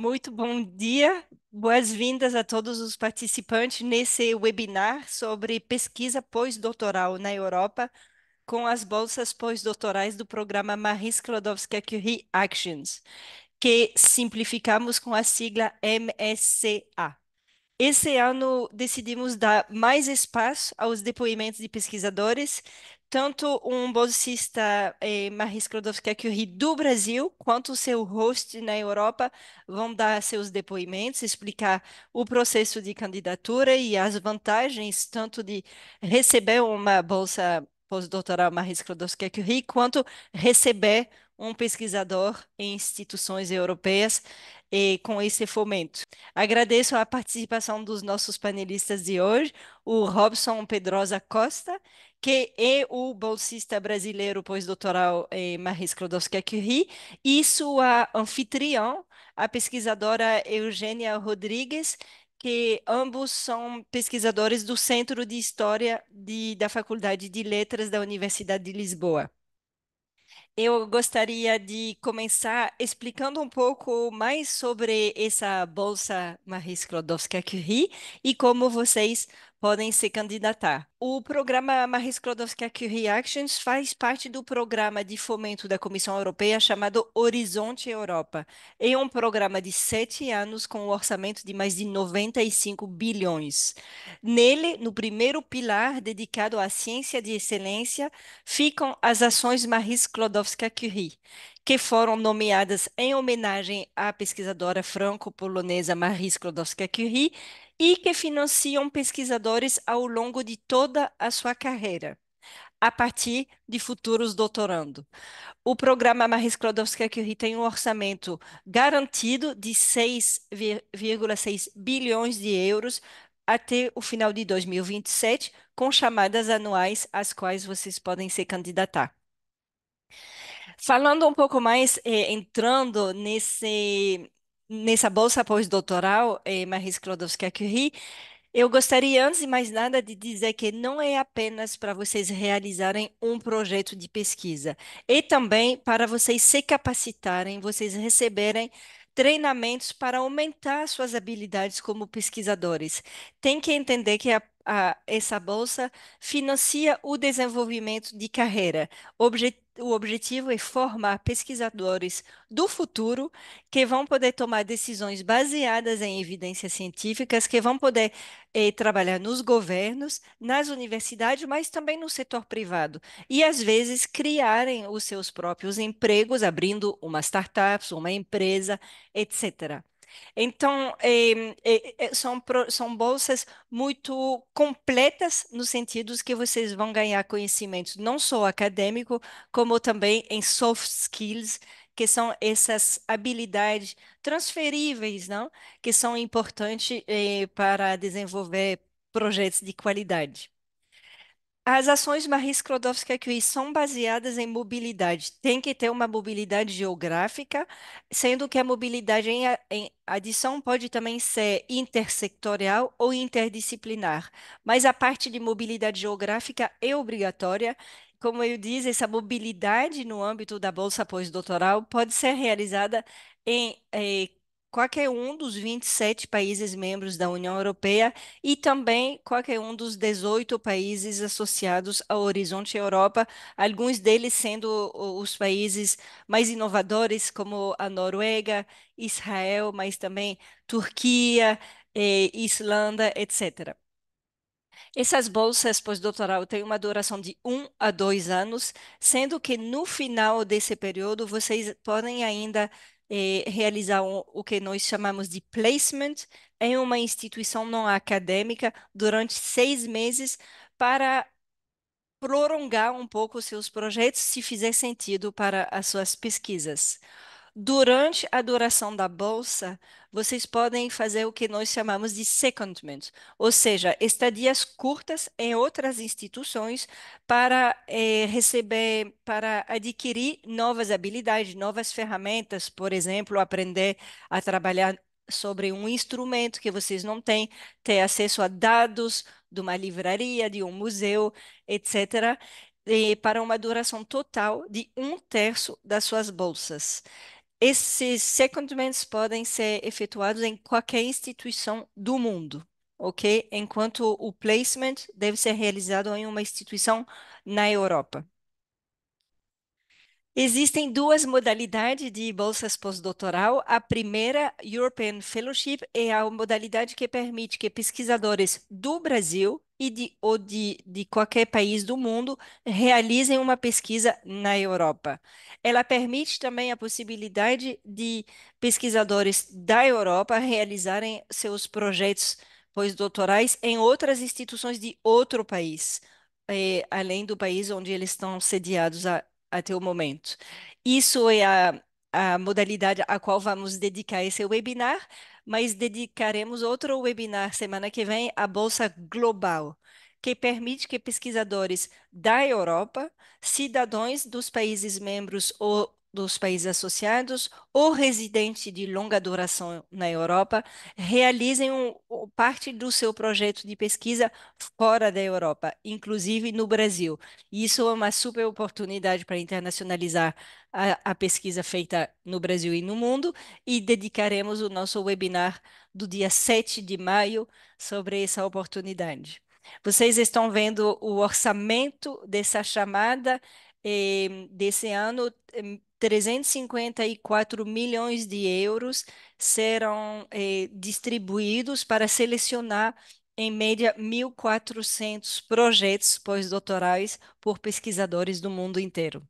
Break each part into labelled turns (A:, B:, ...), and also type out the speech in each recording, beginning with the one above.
A: Muito bom dia, boas-vindas a todos os participantes nesse webinar sobre pesquisa pós-doutoral na Europa com as bolsas pós-doutorais do programa Marie Sklodowska-Curie Actions, que simplificamos com a sigla MSCA. Esse ano decidimos dar mais espaço aos depoimentos de pesquisadores tanto um bolsista eh, Marie Skłodowska Curie do Brasil, quanto o seu host na Europa vão dar seus depoimentos, explicar o processo de candidatura e as vantagens tanto de receber uma bolsa pós-doutoral Marie Skłodowska Curie, quanto receber um pesquisador em instituições europeias e eh, com esse fomento. Agradeço a participação dos nossos panelistas de hoje, o Robson Pedrosa Costa que é o bolsista brasileiro pós-doutoral eh, Marie Sklodowska-Curie, e sua anfitriã, a pesquisadora Eugênia Rodrigues, que ambos são pesquisadores do Centro de História de, da Faculdade de Letras da Universidade de Lisboa. Eu gostaria de começar explicando um pouco mais sobre essa bolsa Marie Sklodowska-Curie e como vocês podem se candidatar. O programa Marie Sklodowska-Curie Actions faz parte do programa de fomento da Comissão Europeia chamado Horizonte Europa. É um programa de sete anos com um orçamento de mais de 95 bilhões. Nele, no primeiro pilar dedicado à ciência de excelência, ficam as ações Marie Sklodowska-Curie, que foram nomeadas em homenagem à pesquisadora franco-polonesa Marie Sklodowska-Curie e que financiam pesquisadores ao longo de toda a sua carreira, a partir de futuros doutorando. O programa Marie Sklodowska-Curie tem um orçamento garantido de 6,6 bilhões de euros até o final de 2027, com chamadas anuais às quais vocês podem se candidatar. Falando um pouco mais, eh, entrando nesse, nessa bolsa pós-doutoral, eh, Marie Sklodowska-Curie, eu gostaria, antes de mais nada, de dizer que não é apenas para vocês realizarem um projeto de pesquisa, é também para vocês se capacitarem, vocês receberem treinamentos para aumentar suas habilidades como pesquisadores. Tem que entender que a, essa bolsa financia o desenvolvimento de carreira, o objetivo é formar pesquisadores do futuro que vão poder tomar decisões baseadas em evidências científicas, que vão poder eh, trabalhar nos governos, nas universidades, mas também no setor privado. E, às vezes, criarem os seus próprios empregos, abrindo uma startup, uma empresa, etc. Então, é, é, são, são bolsas muito completas no sentido que vocês vão ganhar conhecimento não só acadêmico, como também em soft skills, que são essas habilidades transferíveis, não? que são importantes eh, para desenvolver projetos de qualidade. As ações Marie Skłodowska-Curie são baseadas em mobilidade. Tem que ter uma mobilidade geográfica, sendo que a mobilidade em, em adição pode também ser intersectorial ou interdisciplinar. Mas a parte de mobilidade geográfica é obrigatória. Como eu disse, essa mobilidade no âmbito da bolsa pós-doutoral pode ser realizada em, em eh, qualquer um dos 27 países membros da União Europeia e também qualquer um dos 18 países associados ao Horizonte Europa, alguns deles sendo os países mais inovadores, como a Noruega, Israel, mas também Turquia, eh, Islândia, etc. Essas bolsas pós-doutoral têm uma duração de um a dois anos, sendo que no final desse período vocês podem ainda eh, realizar o que nós chamamos de placement em uma instituição não acadêmica durante seis meses para prolongar um pouco os seus projetos, se fizer sentido para as suas pesquisas. Durante a duração da bolsa, vocês podem fazer o que nós chamamos de secondment, ou seja, estadias curtas em outras instituições para eh, receber, para adquirir novas habilidades, novas ferramentas, por exemplo, aprender a trabalhar sobre um instrumento que vocês não têm, ter acesso a dados de uma livraria, de um museu, etc., para uma duração total de um terço das suas bolsas. Esses secondments podem ser efetuados em qualquer instituição do mundo, ok? Enquanto o placement deve ser realizado em uma instituição na Europa. Existem duas modalidades de bolsas pós-doutoral. A primeira, European Fellowship, é a modalidade que permite que pesquisadores do Brasil e de, ou de, de qualquer país do mundo realizem uma pesquisa na Europa. Ela permite também a possibilidade de pesquisadores da Europa realizarem seus projetos pós-doutorais em outras instituições de outro país, eh, além do país onde eles estão sediados a, até o momento. Isso é a, a modalidade a qual vamos dedicar esse webinar mas dedicaremos outro webinar semana que vem à Bolsa Global, que permite que pesquisadores da Europa, cidadãos dos países membros ou dos países associados ou residente de longa duração na Europa realizem um, parte do seu projeto de pesquisa fora da Europa, inclusive no Brasil. Isso é uma super oportunidade para internacionalizar a, a pesquisa feita no Brasil e no mundo, e dedicaremos o nosso webinar do dia 7 de maio sobre essa oportunidade. Vocês estão vendo o orçamento dessa chamada eh, desse ano eh, 354 milhões de euros serão eh, distribuídos para selecionar, em média, 1.400 projetos pós-doutorais por pesquisadores do mundo inteiro.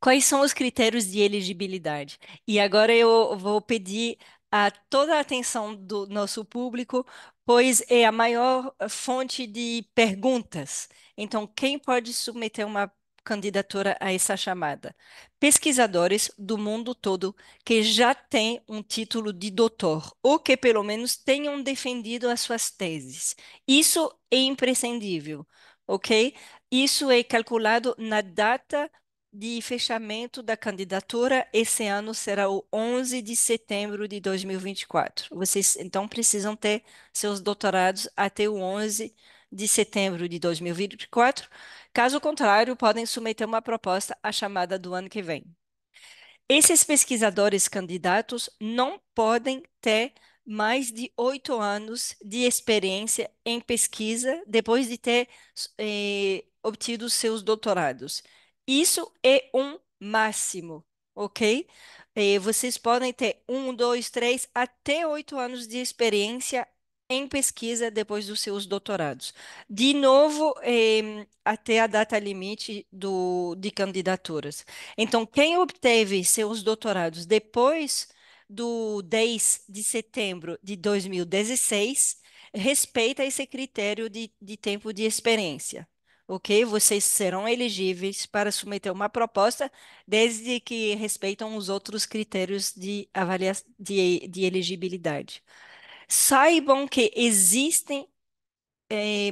A: Quais são os critérios de elegibilidade? E agora eu vou pedir a toda a atenção do nosso público, pois é a maior fonte de perguntas. Então, quem pode submeter uma candidatura a essa chamada. Pesquisadores do mundo todo que já têm um título de doutor, ou que pelo menos tenham defendido as suas teses. Isso é imprescindível, ok? Isso é calculado na data de fechamento da candidatura. Esse ano será o 11 de setembro de 2024. Vocês então precisam ter seus doutorados até o 11 de de setembro de 2024. Caso contrário, podem submeter uma proposta à chamada do ano que vem. Esses pesquisadores candidatos não podem ter mais de oito anos de experiência em pesquisa depois de ter eh, obtido seus doutorados. Isso é um máximo, ok? Eh, vocês podem ter um, dois, três, até oito anos de experiência em pesquisa depois dos seus doutorados. De novo, eh, até a data limite do, de candidaturas. Então, quem obteve seus doutorados depois do 10 de setembro de 2016, respeita esse critério de, de tempo de experiência. Ok? Vocês serão elegíveis para submeter uma proposta, desde que respeitam os outros critérios de, avalia de, de elegibilidade saibam que existem é,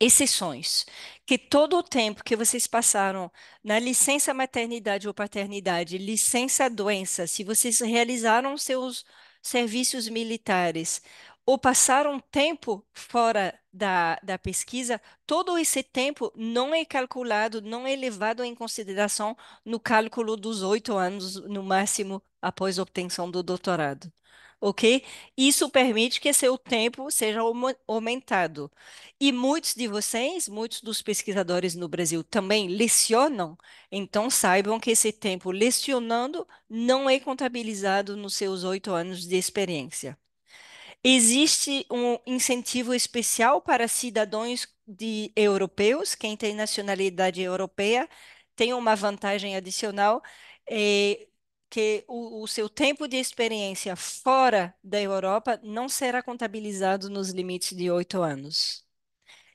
A: exceções, que todo o tempo que vocês passaram na licença maternidade ou paternidade, licença doença, se vocês realizaram seus serviços militares ou passaram tempo fora da, da pesquisa, todo esse tempo não é calculado, não é levado em consideração no cálculo dos oito anos, no máximo, após a obtenção do doutorado ok? Isso permite que seu tempo seja aumentado. E muitos de vocês, muitos dos pesquisadores no Brasil também lecionam, então saibam que esse tempo lecionando não é contabilizado nos seus oito anos de experiência. Existe um incentivo especial para cidadãos de europeus, quem tem nacionalidade europeia tem uma vantagem adicional. Eh, que o, o, seu tempo de experiência fora da Europa não será contabilizado nos limites de oito anos.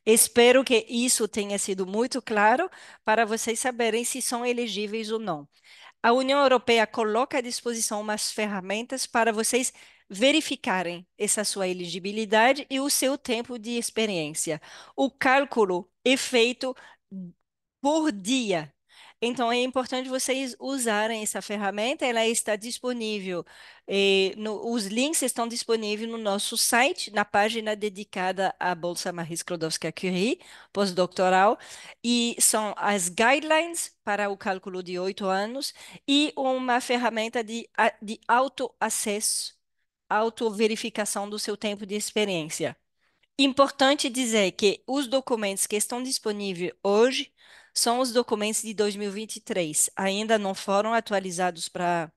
A: Espero que isso tenha sido muito claro para vocês saberem se são elegíveis ou não. A União Europeia coloca à disposição umas ferramentas para vocês verificarem essa sua elegibilidade e o seu tempo de experiência. O cálculo é feito por dia então, é importante vocês usarem essa ferramenta, ela está disponível, eh, no, os links estão disponíveis no nosso site, na página dedicada à Bolsa Marie Sklodowska-Curie, pós-doutoral, e são as guidelines para o cálculo de oito anos e uma ferramenta de, de auto-acesso, auto-verificação do seu tempo de experiência. Importante dizer que os documentos que estão disponíveis hoje são os documentos de 2023. Ainda não foram atualizados para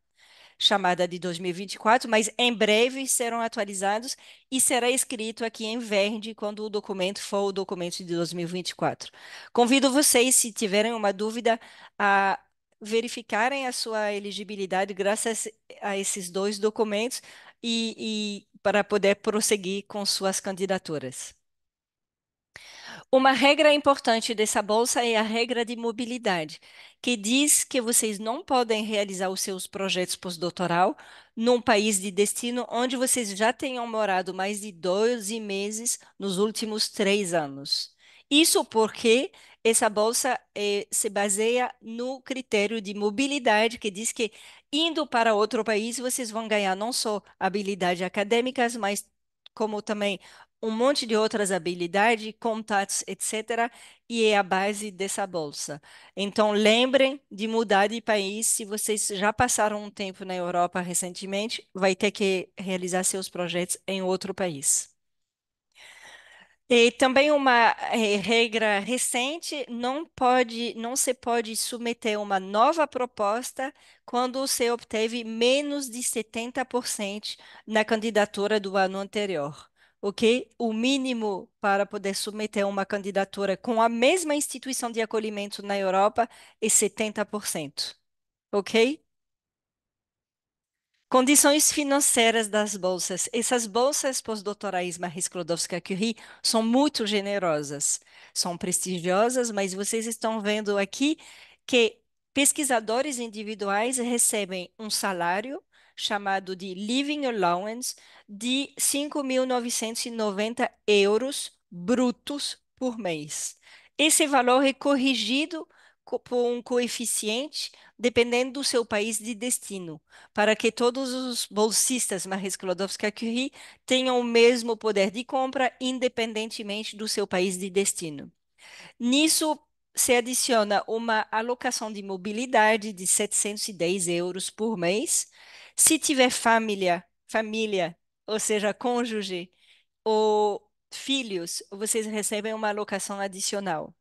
A: chamada de 2024, mas em breve serão atualizados e será escrito aqui em verde quando o documento for o documento de 2024. Convido vocês, se tiverem uma dúvida, a verificarem a sua elegibilidade graças a esses dois documentos e, e para poder prosseguir com suas candidaturas. Uma regra importante dessa bolsa é a regra de mobilidade, que diz que vocês não podem realizar os seus projetos pós-doutoral num país de destino onde vocês já tenham morado mais de 12 meses nos últimos três anos. Isso porque essa bolsa eh, se baseia no critério de mobilidade, que diz que indo para outro país vocês vão ganhar não só habilidades acadêmicas, mas como também um monte de outras habilidades, contatos, etc. E é a base dessa bolsa. Então, lembrem de mudar de país. Se vocês já passaram um tempo na Europa recentemente, vai ter que realizar seus projetos em outro país. E também uma eh, regra recente, não pode, não se pode submeter uma nova proposta quando você obteve menos de 70% na candidatura do ano anterior ok? O mínimo para poder submeter uma candidatura com a mesma instituição de acolhimento na Europa é 70%, ok? Condições financeiras das bolsas. Essas bolsas pós-doutorais Marie Sklodowska-Curie são muito generosas, são prestigiosas, mas vocês estão vendo aqui que pesquisadores individuais recebem um salário chamado de Living Allowance, de 5.990 euros brutos por mês. Esse valor é corrigido por um coeficiente dependendo do seu país de destino, para que todos os bolsistas Marie Sklodowska-Curie tenham o mesmo poder de compra, independentemente do seu país de destino. Nisso, se adiciona uma alocação de mobilidade de 710 euros por mês se tiver família, família, ou seja, cônjuge ou filhos, vocês recebem uma alocação adicional.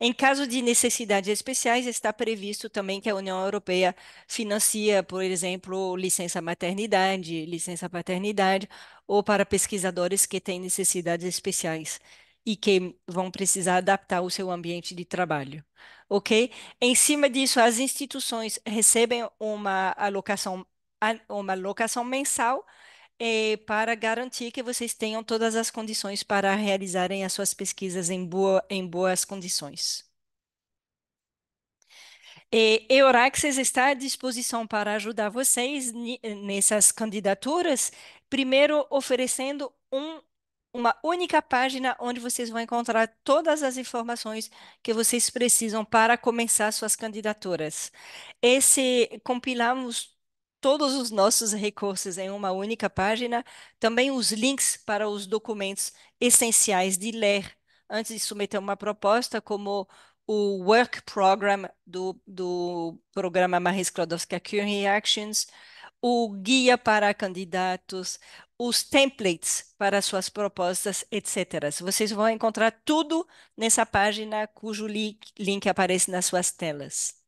A: Em caso de necessidades especiais, está previsto também que a União Europeia financia, por exemplo, licença maternidade, licença paternidade, ou para pesquisadores que têm necessidades especiais e que vão precisar adaptar o seu ambiente de trabalho, ok? Em cima disso, as instituições recebem uma alocação uma locação mensal eh, para garantir que vocês tenham todas as condições para realizarem as suas pesquisas em, boa, em boas condições. E Euraxes está à disposição para ajudar vocês nessas candidaturas, primeiro oferecendo um, uma única página onde vocês vão encontrar todas as informações que vocês precisam para começar suas candidaturas. Esse compilamos todos os nossos recursos em uma única página, também os links para os documentos essenciais de ler antes de submeter uma proposta, como o Work Program do, do programa Marie Sklodowska-Curie Actions, o guia para candidatos, os templates para suas propostas, etc. Vocês vão encontrar tudo nessa página cujo link, link aparece nas suas telas.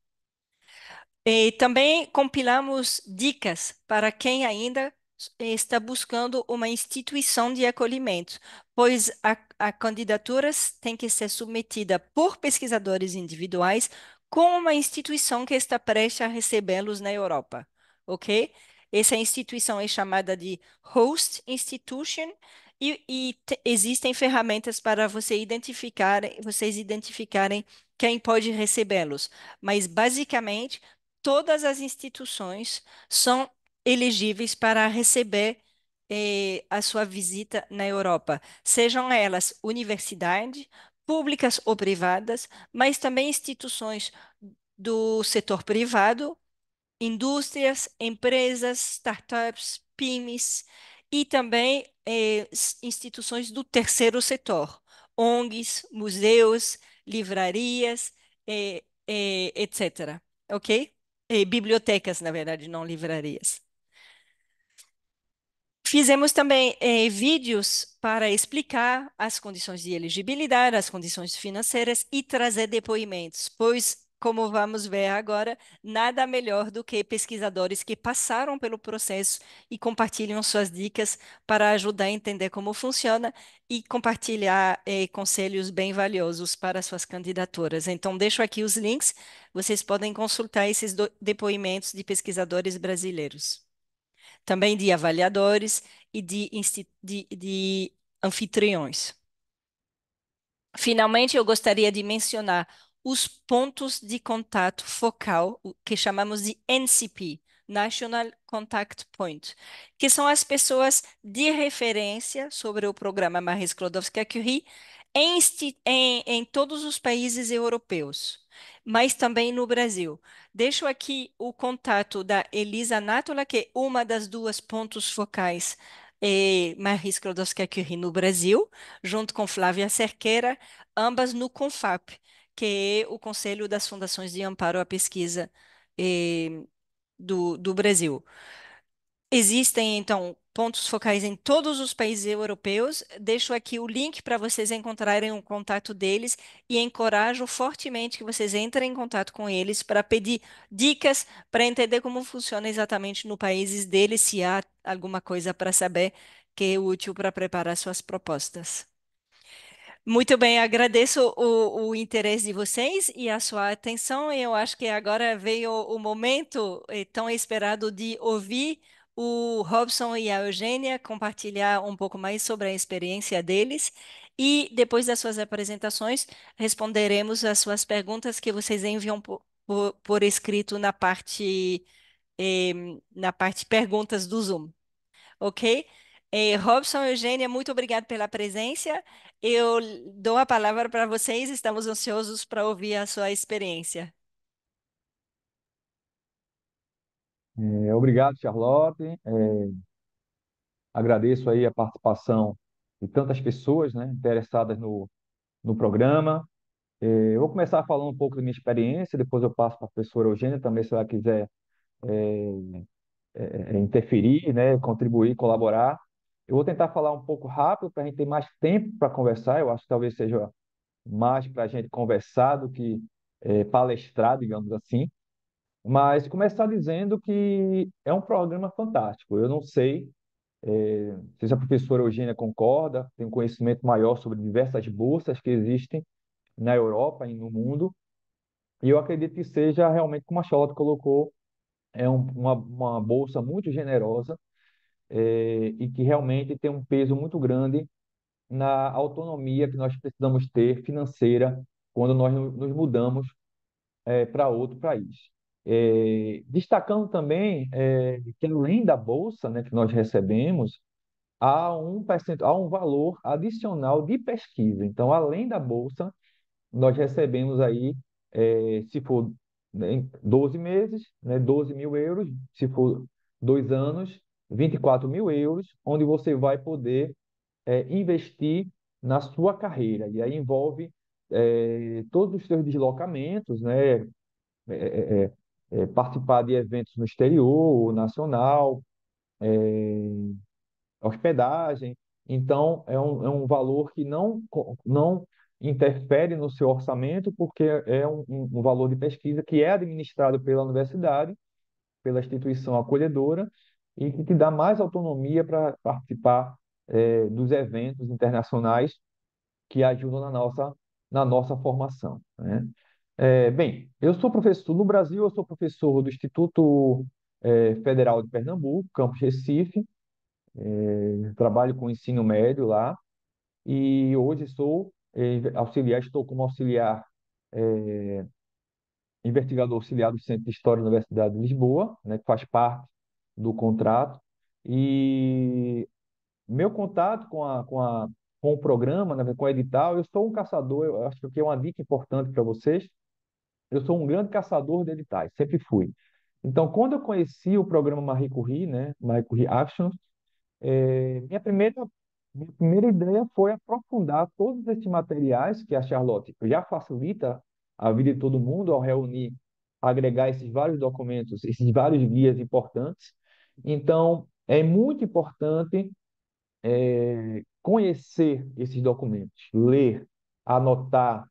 A: E também compilamos dicas para quem ainda está buscando uma instituição de acolhimento, pois a, a candidaturas que ser submetida por pesquisadores individuais com uma instituição que está prestes a recebê-los na Europa, ok? Essa instituição é chamada de Host Institution e, e existem ferramentas para você identificar, vocês identificarem quem pode recebê-los. Mas, basicamente, todas as instituições são elegíveis para receber eh, a sua visita na Europa, sejam elas universidade, públicas ou privadas, mas também instituições do setor privado, indústrias, empresas, startups, pymes e também eh, instituições do terceiro setor, ONGs, museus, livrarias, eh, eh etc. Ok? bibliotecas, na verdade, não livrarias. Fizemos também eh, vídeos para explicar as condições de elegibilidade, as condições financeiras e trazer depoimentos, pois como vamos ver agora, nada melhor do que pesquisadores que passaram pelo processo e compartilham suas dicas para ajudar a entender como funciona e compartilhar eh, conselhos bem valiosos para suas candidaturas. Então, deixo aqui os links, vocês podem consultar esses depoimentos de pesquisadores brasileiros. Também de avaliadores e de, de, de anfitriões. Finalmente, eu gostaria de mencionar os pontos de contato focal, que chamamos de NCP, National Contact Point, que são as pessoas de referência sobre o programa Marie Sklodowska-Curie em, em, em, todos os países europeus, mas também no Brasil. Deixo aqui o contato da Elisa Nátola, que é uma das duas pontos focais eh, Marie Sklodowska-Curie no Brasil, junto com Flávia Cerqueira, ambas no CONFAP que o Conselho das Fundações de Amparo à Pesquisa eh, do, do Brasil. Existem, então, pontos focais em todos os países europeus. Deixo aqui o link para vocês encontrarem o contato deles e encorajo fortemente que vocês entrem em contato com eles para pedir dicas para entender como funciona exatamente no país deles, se há alguma coisa para saber que é útil para preparar suas propostas. Muito bem, agradeço o, o, interesse de vocês e a sua atenção. Eu acho que agora veio o momento eh, tão esperado de ouvir o Robson e a Eugênia compartilhar um pouco mais sobre a experiência deles e depois das suas apresentações responderemos as suas perguntas que vocês enviam por, por, por escrito na parte eh, na parte perguntas do Zoom, ok? Eh, Robson, Eugênia, muito obrigado pela presença. Eu dou a palavra para vocês, estamos ansiosos para ouvir a sua experiência.
B: É, obrigado, Charlotte. É, agradeço aí a participação de tantas pessoas né, interessadas no, no programa. É, eu vou começar falando um pouco da minha experiência, depois eu passo para a professora Eugênia também, se ela quiser é, é, é interferir, né, contribuir, colaborar. Eu vou tentar falar um pouco rápido para a gente ter mais tempo para conversar. Eu acho que talvez seja mais para a gente conversar do que é, palestrar, digamos assim. Mas começar dizendo que é um programa fantástico. Eu não sei é, não sei se a professora Eugênia concorda, tem um conhecimento maior sobre diversas bolsas que existem na Europa e no mundo. E eu acredito que seja realmente, como a Charlotte colocou, é um, uma, uma bolsa muito generosa é, e que realmente tem um peso muito grande na autonomia que nós precisamos ter financeira quando nós nos mudamos é, para outro país. É, destacando também que além da bolsa né, que nós recebemos, há um, há um valor adicional de pesquisa. Então, além da bolsa, nós recebemos aí, se for 12 né, meses, né, 12 mil euros, se for dois anos, 24 mil euros, onde você vai poder é, investir na sua carreira. E aí envolve é, todos os seus deslocamentos, né? É, é, é, é participar de eventos no exterior, nacional, hospedagem. Então, é um, é um valor que não, não interfere no seu orçamento, porque é um, um valor de pesquisa que é administrado pela universidade, pela instituição acolhedora, e que te dá mais autonomia para participar é, dos eventos internacionais que ajudam na nossa, na nossa formação. Né? É, bem, eu sou professor no Brasil, eu sou professor do Instituto é, Federal de Pernambuco, campus Recife, é, trabalho com ensino médio lá e hoje sou é, auxiliar, estou como auxiliar é, investigador auxiliar do Centro de História da Universidade de Lisboa, né, que faz parte do contrato. E meu contato com, a, com, a, com o programa, né, com o edital, eu sou um caçador, eu acho que é uma dica importante para vocês. Eu sou um grande caçador de editais, sempre fui. Então, quando eu conheci o programa Marie Curie, né, Marie Curie Actions, é, minha primeira minha primeira ideia foi aprofundar todos esses materiais que a Charlotte já facilita a vida de todo mundo ao reunir, agregar esses vários documentos, esses vários guias importantes, então, é muito importante é, conhecer esses documentos, ler, anotar,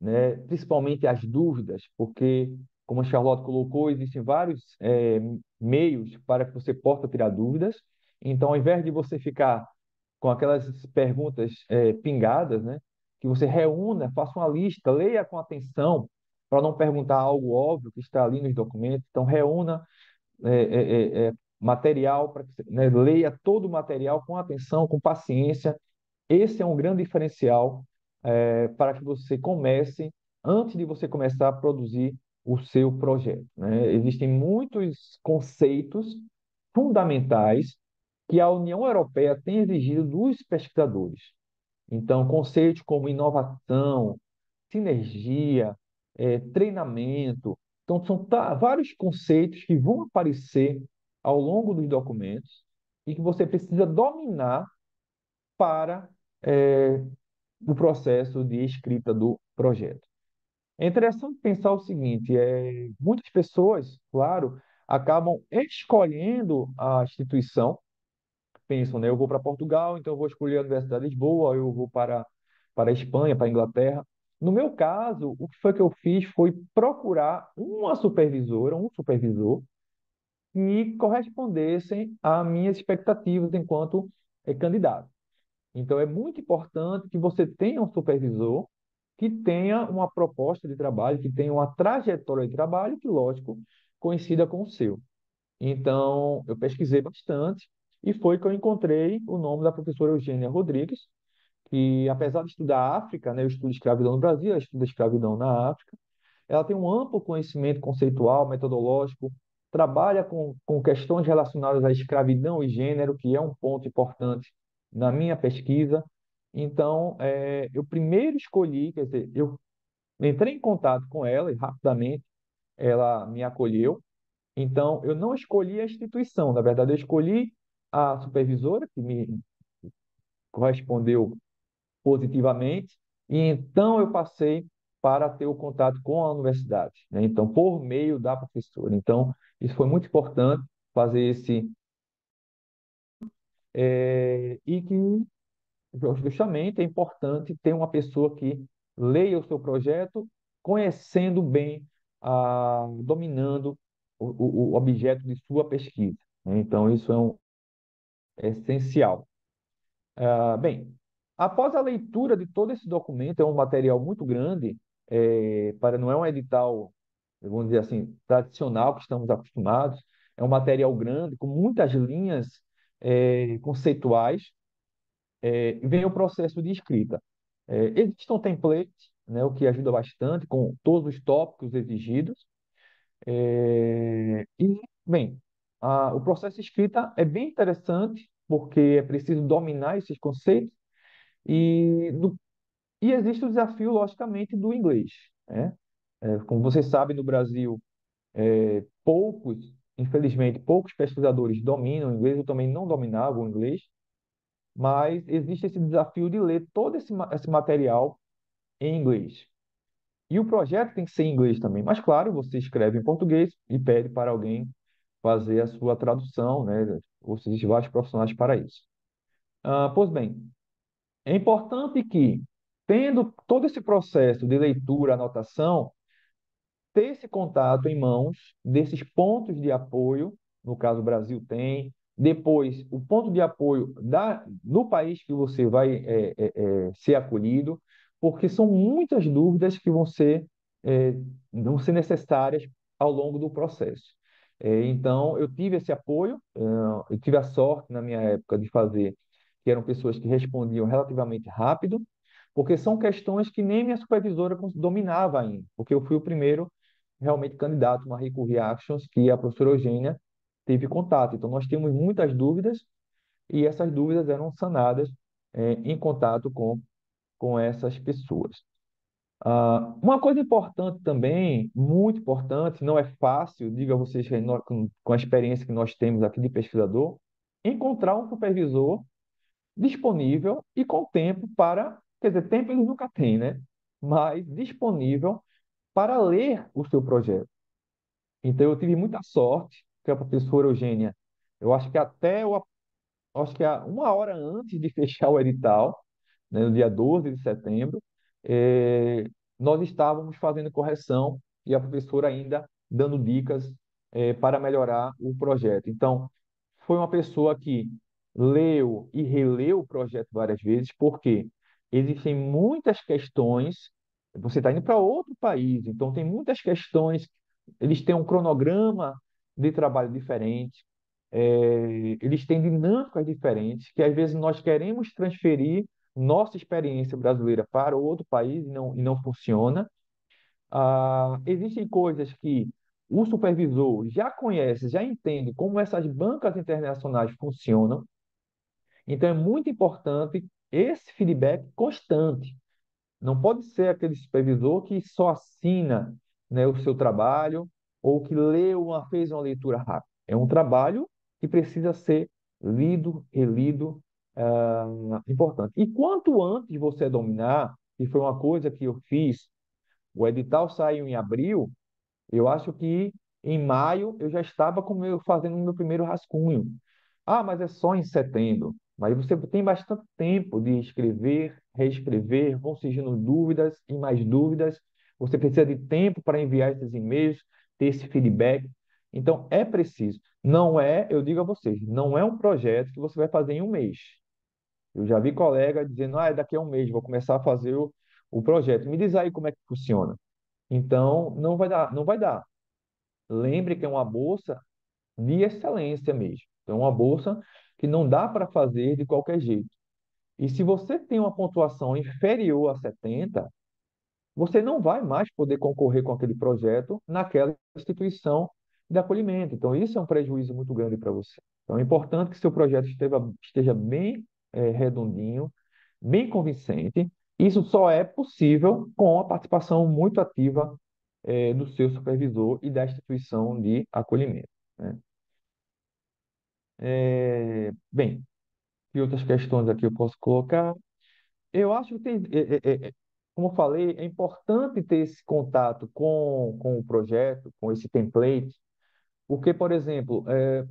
B: né, principalmente as dúvidas, porque, como a Charlotte colocou, existem vários é, meios para que você possa tirar dúvidas. Então, ao invés de você ficar com aquelas perguntas é, pingadas, né, que você reúna, faça uma lista, leia com atenção, para não perguntar algo óbvio que está ali nos documentos. Então, reúna é, é, é, é material, para né, leia todo o material com atenção, com paciência. Esse é um grande diferencial é, para que você comece antes de você começar a produzir o seu projeto. Né? Existem muitos conceitos fundamentais que a União Europeia tem exigido dos pesquisadores. Então, conceitos como inovação, sinergia, é, treinamento, então, são vários conceitos que vão aparecer ao longo dos documentos e que você precisa dominar para é, o processo de escrita do projeto. É interessante pensar o seguinte: é, muitas pessoas, claro, acabam escolhendo a instituição, pensam, né? Eu vou para Portugal, então eu vou escolher a Universidade de Lisboa, eu vou para, para a Espanha, para a Inglaterra. No meu caso, o que foi que eu fiz foi procurar uma supervisora, um supervisor, que correspondessem às minhas expectativas enquanto eh, candidato. Então, é muito importante que você tenha um supervisor que tenha uma proposta de trabalho, que tenha uma trajetória de trabalho que, lógico, coincida com o seu. Então, eu pesquisei bastante e foi que eu encontrei o nome da professora Eugênia Rodrigues, que, apesar de estudar a África, né, eu estudo escravidão no Brasil, ela estuda escravidão na África, ela tem um amplo conhecimento conceitual, metodológico, trabalha com, com questões relacionadas à escravidão e gênero, que é um ponto importante na minha pesquisa. Então, é, eu primeiro escolhi, quer dizer, eu entrei em contato com ela e rapidamente ela me acolheu. Então, eu não escolhi a instituição, na verdade, eu escolhi a supervisora, que me correspondeu positivamente, e então eu passei para ter o contato com a universidade, né? então, por meio da professora. Então, isso foi muito importante fazer esse é, e que justamente é importante ter uma pessoa que leia o seu projeto, conhecendo bem, a, dominando o, o objeto de sua pesquisa. Né? Então isso é, um, é essencial. Ah, bem, após a leitura de todo esse documento, é um material muito grande, é, para não é um edital vamos dizer assim, tradicional que estamos acostumados. É um material grande, com muitas linhas é, conceituais. É, vem o processo de escrita. É, existe um template, né, o que ajuda bastante, com todos os tópicos exigidos. É, e, bem, a, o processo de escrita é bem interessante, porque é preciso dominar esses conceitos. E, do, e existe o desafio, logicamente, do inglês. Né? É, como você sabe, no Brasil, é, poucos, infelizmente, poucos pesquisadores dominam o inglês, eu também não dominava o inglês, mas existe esse desafio de ler todo esse, esse material em inglês. E o projeto tem que ser em inglês também, mas claro, você escreve em português e pede para alguém fazer a sua tradução, né? Ou seja, existem vários profissionais para isso. Ah, pois bem, é importante que, tendo todo esse processo de leitura, anotação, ter esse contato em mãos desses pontos de apoio, no caso o Brasil tem, depois o ponto de apoio da, no país que você vai é, é, é, ser acolhido, porque são muitas dúvidas que vão ser, é, vão ser necessárias ao longo do processo. É, então, eu tive esse apoio, é, eu tive a sorte na minha época de fazer, que eram pessoas que respondiam relativamente rápido, porque são questões que nem minha supervisora dominava ainda, porque eu fui o primeiro realmente candidato Marico Reactions que a professora Eugênia teve contato. Então, nós temos muitas dúvidas e essas dúvidas eram sanadas é, em contato com, com essas pessoas. Uh, uma coisa importante também, muito importante, não é fácil, diga a vocês com a experiência que nós temos aqui de pesquisador, encontrar um supervisor disponível e com tempo para, quer dizer, tempo eles nunca têm, né? Mas disponível para ler o seu projeto. Então eu tive muita sorte que a professora Eugênia, eu acho que até eu, acho que uma hora antes de fechar o edital, né, no dia 12 de setembro, eh, nós estávamos fazendo correção e a professora ainda dando dicas eh, para melhorar o projeto. Então foi uma pessoa que leu e releu o projeto várias vezes, porque existem muitas questões você está indo para outro país, então tem muitas questões. Eles têm um cronograma de trabalho diferente, é, eles têm dinâmicas diferentes, que às vezes nós queremos transferir nossa experiência brasileira para outro país e não, e não funciona. Ah, existem coisas que o supervisor já conhece, já entende como essas bancas internacionais funcionam. Então, é muito importante esse feedback constante. Não pode ser aquele supervisor que só assina né, o seu trabalho ou que leu uma, fez uma leitura rápida. É um trabalho que precisa ser lido, relido, ah, importante. E quanto antes você dominar, e foi uma coisa que eu fiz, o edital saiu em abril, eu acho que em maio eu já estava com meu, fazendo o meu primeiro rascunho. Ah, mas é só em setembro. Mas você tem bastante tempo de escrever, reescrever, vão surgindo dúvidas e mais dúvidas. Você precisa de tempo para enviar esses e-mails, ter esse feedback. Então, é preciso. Não é, eu digo a vocês, não é um projeto que você vai fazer em um mês. Eu já vi colega dizendo, ah, daqui a um mês vou começar a fazer o, o projeto. Me diz aí como é que funciona. Então, não vai dar, não vai dar. Lembre que é uma bolsa de excelência mesmo. Então, uma bolsa que não dá para fazer de qualquer jeito. E se você tem uma pontuação inferior a 70, você não vai mais poder concorrer com aquele projeto naquela instituição de acolhimento. Então, isso é um prejuízo muito grande para você. Então, é importante que seu projeto esteja, esteja bem é, redondinho, bem convincente. Isso só é possível com a participação muito ativa é, do seu supervisor e da instituição de acolhimento. Né? É, bem, que outras questões aqui eu posso colocar? Eu acho que tem, é é, é, é, como eu falei, é importante ter esse contato com, com o projeto, com esse template, porque, por exemplo, é,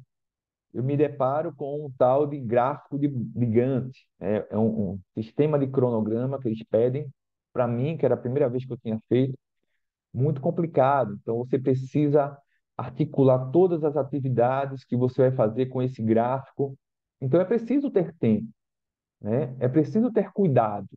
B: eu me deparo com um tal de gráfico de, de Gantt, né? é, um, um sistema de cronograma que eles pedem, para mim, que era a primeira vez que eu tinha feito, muito complicado. Então, você precisa articular todas as atividades que você vai fazer com esse gráfico. Então é preciso ter tempo, né? É preciso ter cuidado,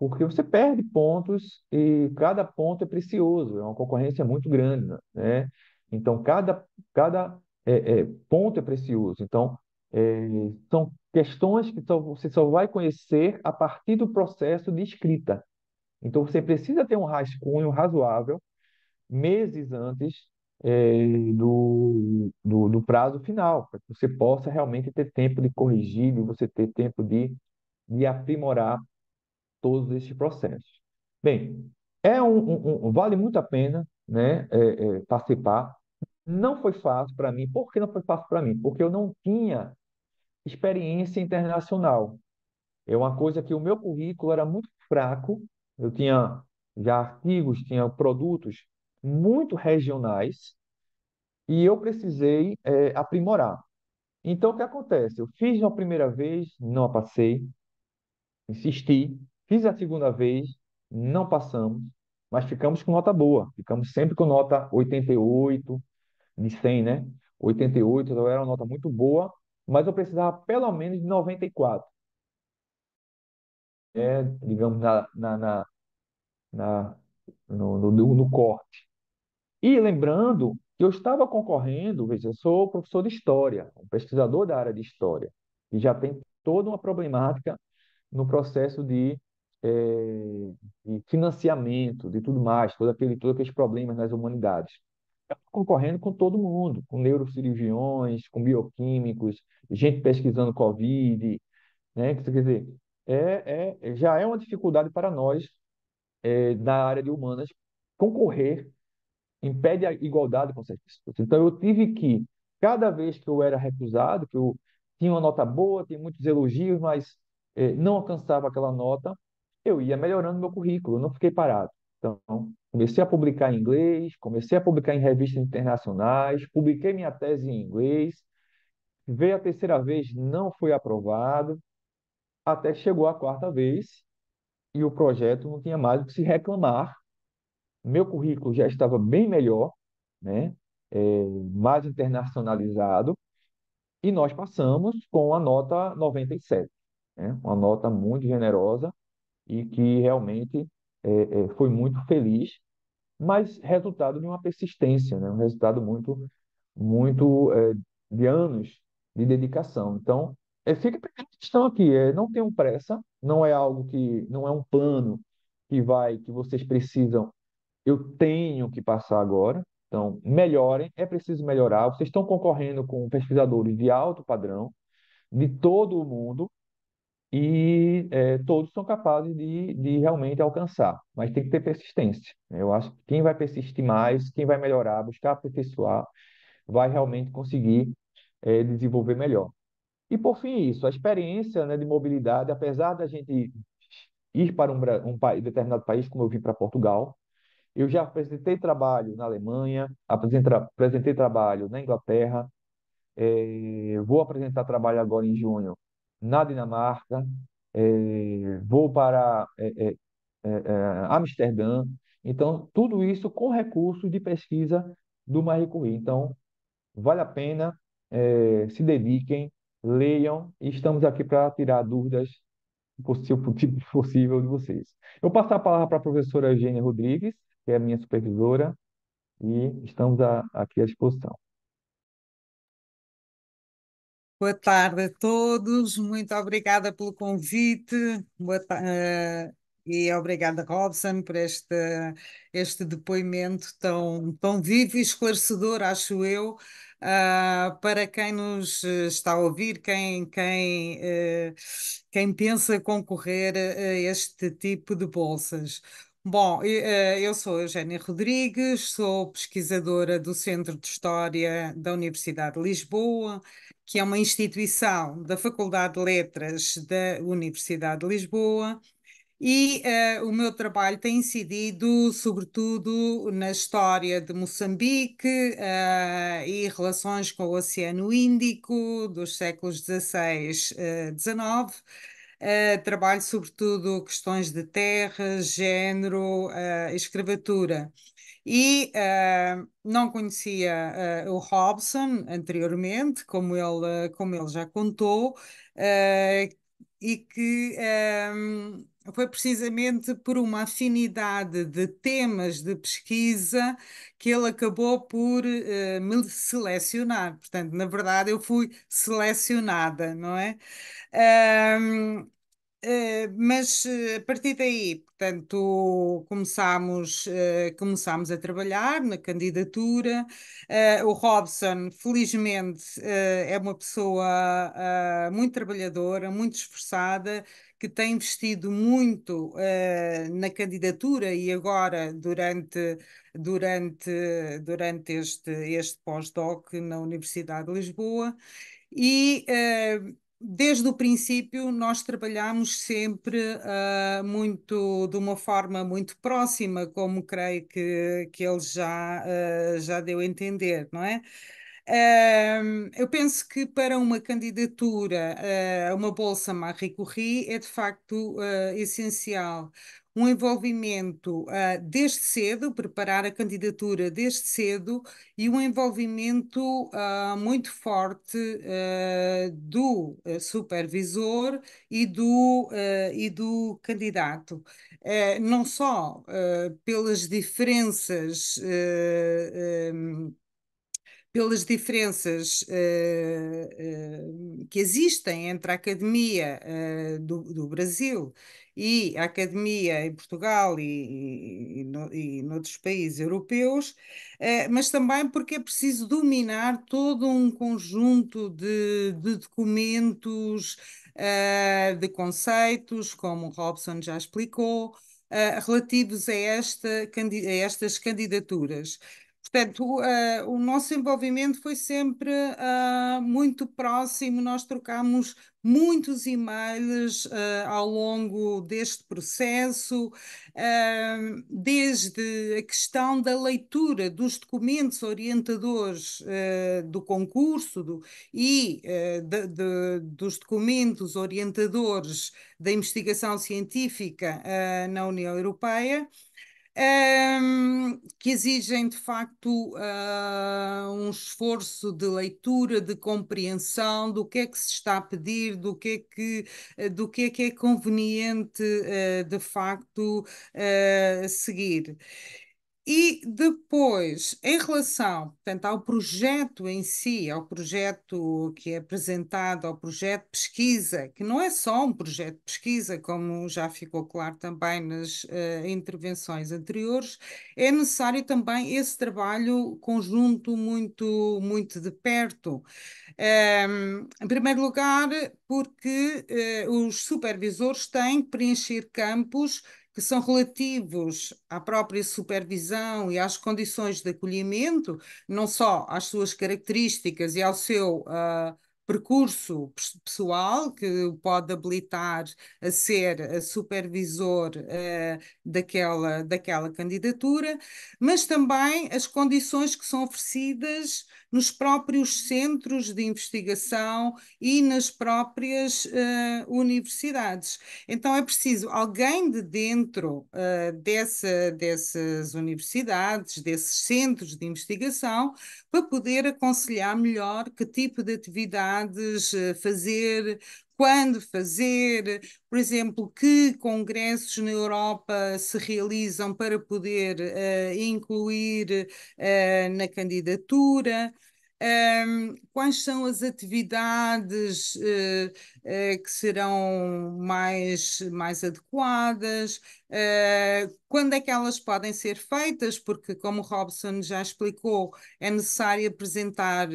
B: porque você perde pontos e cada ponto é precioso, é uma concorrência muito grande, né? Então cada cada é, é, ponto é precioso. Então é, são questões que só, você só vai conhecer a partir do processo de escrita. Então você precisa ter um rascunho razoável meses antes é, do, do, do, prazo final, para que você possa realmente ter tempo de corrigir, de você ter tempo de, de aprimorar todos esses processos. Bem, é um, um, um vale muito a pena né, é, é, participar. Não foi fácil para mim. Por que não foi fácil para mim? Porque eu não tinha experiência internacional. É uma coisa que o meu currículo era muito fraco. Eu tinha já artigos, tinha produtos muito regionais e eu precisei é, aprimorar. Então, o que acontece? Eu fiz uma primeira vez, não a passei, insisti, fiz a segunda vez, não passamos, mas ficamos com nota boa, ficamos sempre com nota 88, de 100, né? 88 então era uma nota muito boa, mas eu precisava pelo menos de 94. É, digamos, na, na, na, na no, no, no corte. E lembrando que eu estava concorrendo, veja, eu sou professor de história, um pesquisador da área de história, e já tem toda uma problemática no processo de, é, de financiamento, de tudo mais, todo aquele, todos aqueles problemas nas humanidades. Eu concorrendo com todo mundo, com neurocirurgiões, com bioquímicos, gente pesquisando Covid, né? Quer dizer, é, é, já é uma dificuldade para nós é, eh, da área de humanas concorrer impede a igualdade com certas pessoas. Então, eu tive que, cada vez que eu era recusado, que eu tinha uma nota boa, tinha muitos elogios, mas eh, não alcançava aquela nota, eu ia melhorando meu currículo, eu não fiquei parado. Então, comecei a publicar em inglês, comecei a publicar em revistas internacionais, publiquei minha tese em inglês, veio a terceira vez, não foi aprovado, até chegou a quarta vez e o projeto não tinha mais o que se reclamar, meu currículo já estava bem melhor, né? É, mais internacionalizado, e nós passamos com a nota 97, né? uma nota muito generosa e que realmente é, é, foi muito feliz, mas resultado de uma persistência, né? um resultado muito, muito é, de anos de dedicação. Então, é, fica a questão aqui, é, não tenham pressa, não é algo que, não é um plano que vai, que vocês precisam eu tenho que passar agora. Então, melhorem, é preciso melhorar. Vocês estão concorrendo com pesquisadores de alto padrão, de todo o mundo, e é, todos são capazes de, de, realmente alcançar, mas tem que ter persistência. Eu acho que quem vai persistir mais, quem vai melhorar, buscar aperfeiçoar, vai realmente conseguir é, desenvolver melhor. E por fim, isso, a experiência né, de mobilidade, apesar da gente ir para um, um, um determinado país, como eu vim para Portugal, eu já apresentei trabalho na Alemanha, apresentei, apresentei trabalho na Inglaterra, é, vou apresentar trabalho agora em junho na Dinamarca, é, vou para é, Amsterdã. Então, tudo isso com recursos de pesquisa do Marie Curie. Então, vale a pena, se dediquem, leiam, e estamos aqui para tirar dúvidas possível, possível de vocês. Eu passar a palavra para a professora Eugênia Rodrigues, que é minha supervisora, e estamos a- aqui à disposição.
C: Boa tarde a todos, muito obrigada pelo convite. Boa eh, E obrigada, Robson, por este, este depoimento tão, tão vivo e esclarecedor, acho eu, uh, para quem nos está a ouvir, quem, quem, uh, quem pensa concorrer a este tipo de bolsas. Bom, eh, eu sou Eugénia Rodrigues, sou pesquisadora do Centro de História da Universidade de Lisboa, que é uma instituição da Faculdade de Letras da Universidade de Lisboa, e uh, o meu trabalho tem incidido sobretudo na história de Moçambique uh, e relações com o Oceano Índico dos séculos XVI e uh, XIX Uh, trabalho sobretudo questões de terra, género, uh, escravatura. E uh, não conhecia o Hobson anteriormente, como ele, como ele já contou, e que um, foi precisamente por uma afinidade de temas de pesquisa que ele acabou por uh, me selecionar. Portanto, na verdade, eu fui selecionada, não é? Um, eh, mas eh, a partir daí, portanto, começámos, uh, começámos a trabalhar na candidatura. o Robson, felizmente, é uma pessoa muito trabalhadora, muito esforçada, que tem investido muito na candidatura e agora durante, durante, durante este, este pós-doc na Universidade de Lisboa. E desde o princípio nós trabalhamos sempre uh, muito de uma forma muito próxima, como creio que, que ele já, uh, já deu a entender, não é? Uh, eu penso que para uma candidatura a uma bolsa Marie Curie é de facto essencial um envolvimento uh, desde cedo, preparar a candidatura desde cedo e um envolvimento uh, muito forte uh, do supervisor e do, e do candidato. não só pelas diferenças. Um, pelas diferenças uh, uh, que existem entre a academia uh, do, do, Brasil e a academia em Portugal e, e, e, no, e noutros países europeus, eh, mas também porque é preciso dominar todo um conjunto de, de documentos, eh, de conceitos, como o Robson já explicou, eh, relativos a, esta, a estas candidaturas. Portanto, o, uh, eh, o, nosso envolvimento foi sempre uh, muito próximo, nós trocámos muitos e-mails uh, ao longo deste processo, desde a questão da leitura dos documentos orientadores do concurso do, e de, de, dos documentos orientadores da investigação científica na União Europeia um, que exigem de facto uh, um esforço de leitura, de compreensão do que é que se está a pedir, do que é que, eh, do que, é, que é conveniente uh, de facto uh, seguir. E depois, em relação portanto, ao projeto em si, ao projeto que é apresentado, ao projeto de pesquisa, que não é só um projeto de pesquisa, como já ficou claro também nas uh, intervenções anteriores, é necessário também esse trabalho conjunto muito, muito de perto. Um, ehm, em primeiro lugar, porque uh, os supervisores têm que preencher campos que são relativos à própria supervisão e às condições de acolhimento, não só às suas características e ao seu uh, percurso pessoal, que pode habilitar a ser ah, supervisor uh, daquela, daquela candidatura, mas também as condições que são oferecidas nos próprios centros de investigação e nas próprias uh, universidades. Então é preciso alguém de dentro uh, dessa, dessas universidades, desses centros de investigação, para poder aconselhar melhor que tipo de atividades uh, fazer, quando fazer, por exemplo, que congressos na Europa se realizam para poder uh, incluir uh, na candidatura. Um, quais são as atividades uh, uh, que serão mais, mais adequadas? Uh, quando é que elas podem ser feitas? Porque, como Robson já explicou, é necessário apresentar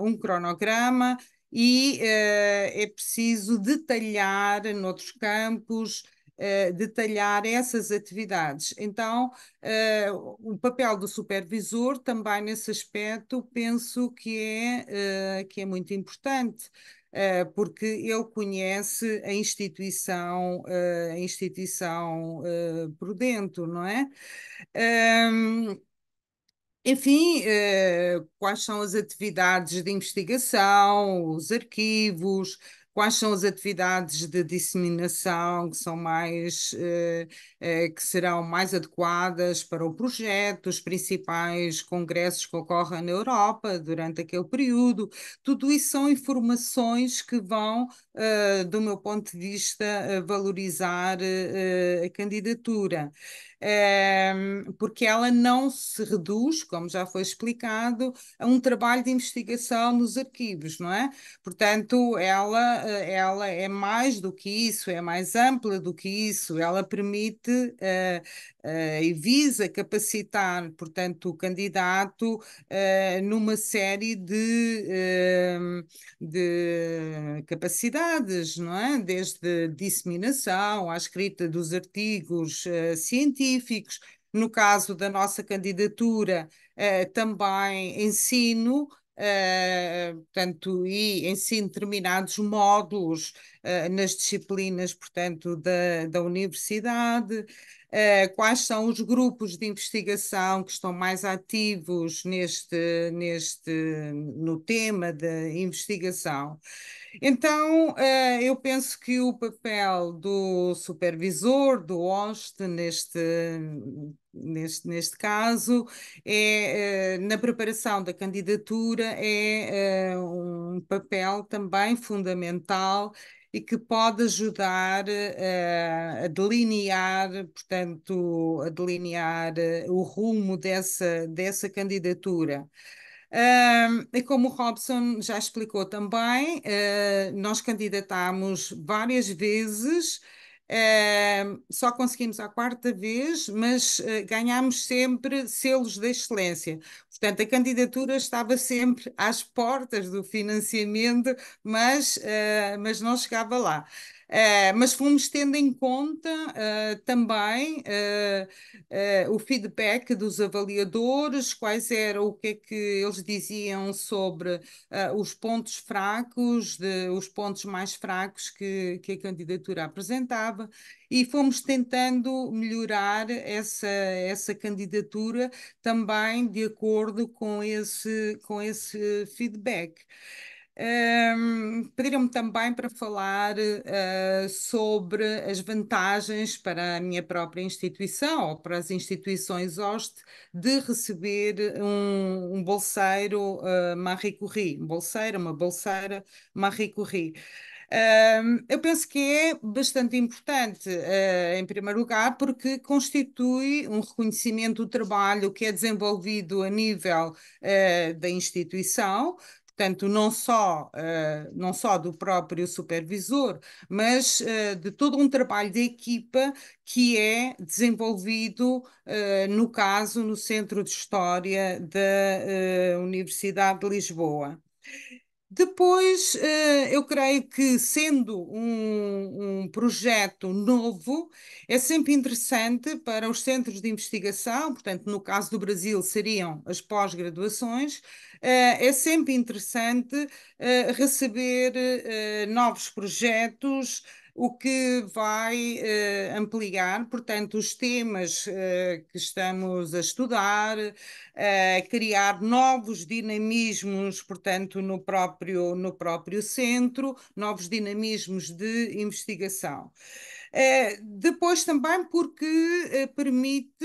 C: um cronograma, e eh, é preciso detalhar noutros campos, eh, detalhar essas atividades. Então, eh, o papel do supervisor também nesse aspecto penso que é, que é muito importante porque ele conhece a instituição, a instituição por dentro, não é? Enfim, eh, quais são as atividades de investigação, os arquivos, quais são as atividades de disseminação que são mais eh, eh, que serão mais adequadas para o projeto, os principais congressos que ocorrem na Europa durante aquele período, tudo isso são informações que vão, do meu ponto de vista, valorizar a candidatura porque ela não se reduz, como já foi explicado, a um trabalho de investigação nos arquivos, não é? Portanto, ela, eh, ela é mais do que isso, é mais ampla do que isso, ela permite uh, uh, e visa capacitar, portanto, o candidato uh, numa série de, ehm, de capacidades, não é? Desde disseminação à escrita dos artigos científicos específicos. no caso da nossa candidatura, eh, também ensino Uh, portanto, e ensino determinados módulos uh, nas disciplinas, portanto, da, da universidade, uh, quais são os grupos de investigação que estão mais ativos neste, neste no tema da investigação. Então, eu penso que o papel do supervisor, do OST, neste neste, neste caso, é, eh, na preparação da candidatura é, eh, um papel também fundamental e que pode ajudar eh, a delinear, portanto, a delinear o rumo dessa, dessa candidatura. Uh, e como o Robson já explicou também, nós candidatámos várias vezes só conseguimos a quarta vez, mas uh, ganhámos sempre selos de excelência. Portanto, a candidatura estava sempre às portas do financiamento, mas, eh, mas não chegava lá. Uh, mas fomos tendo em conta uh, também uh, o feedback dos avaliadores, quais eram o que é que eles diziam sobre os pontos fracos, de, os pontos mais fracos que, que a candidatura apresentava, e fomos tentando melhorar essa, essa candidatura também de acordo com esse, com esse feedback. Um, Pediram-me também para falar uh, sobre as vantagens para a minha própria instituição ou para as instituições host de receber um, um bolseiro uh, Marie Curie, um bolseiro, uma bolseira Marie Curie. Um, eu penso que é bastante importante, uh, em primeiro lugar, porque constitui um reconhecimento do trabalho que é desenvolvido a nível uh, da instituição, portanto, não só, uh, não só do próprio supervisor, mas uh, de todo um trabalho de equipa que é desenvolvido, uh, no caso, no Centro de História da Universidade de Lisboa. Depois, eh, eu creio que, sendo um, um, projeto novo, é sempre interessante para os centros de investigação, portanto, no caso do Brasil, seriam as pós-graduações, eh, é sempre interessante eh, receber novos projetos o que vai uh, ampliar, portanto, os temas uh, que estamos a estudar, uh, criar novos dinamismos, portanto, no próprio, no próprio centro, novos dinamismos de investigação. depois também porque permite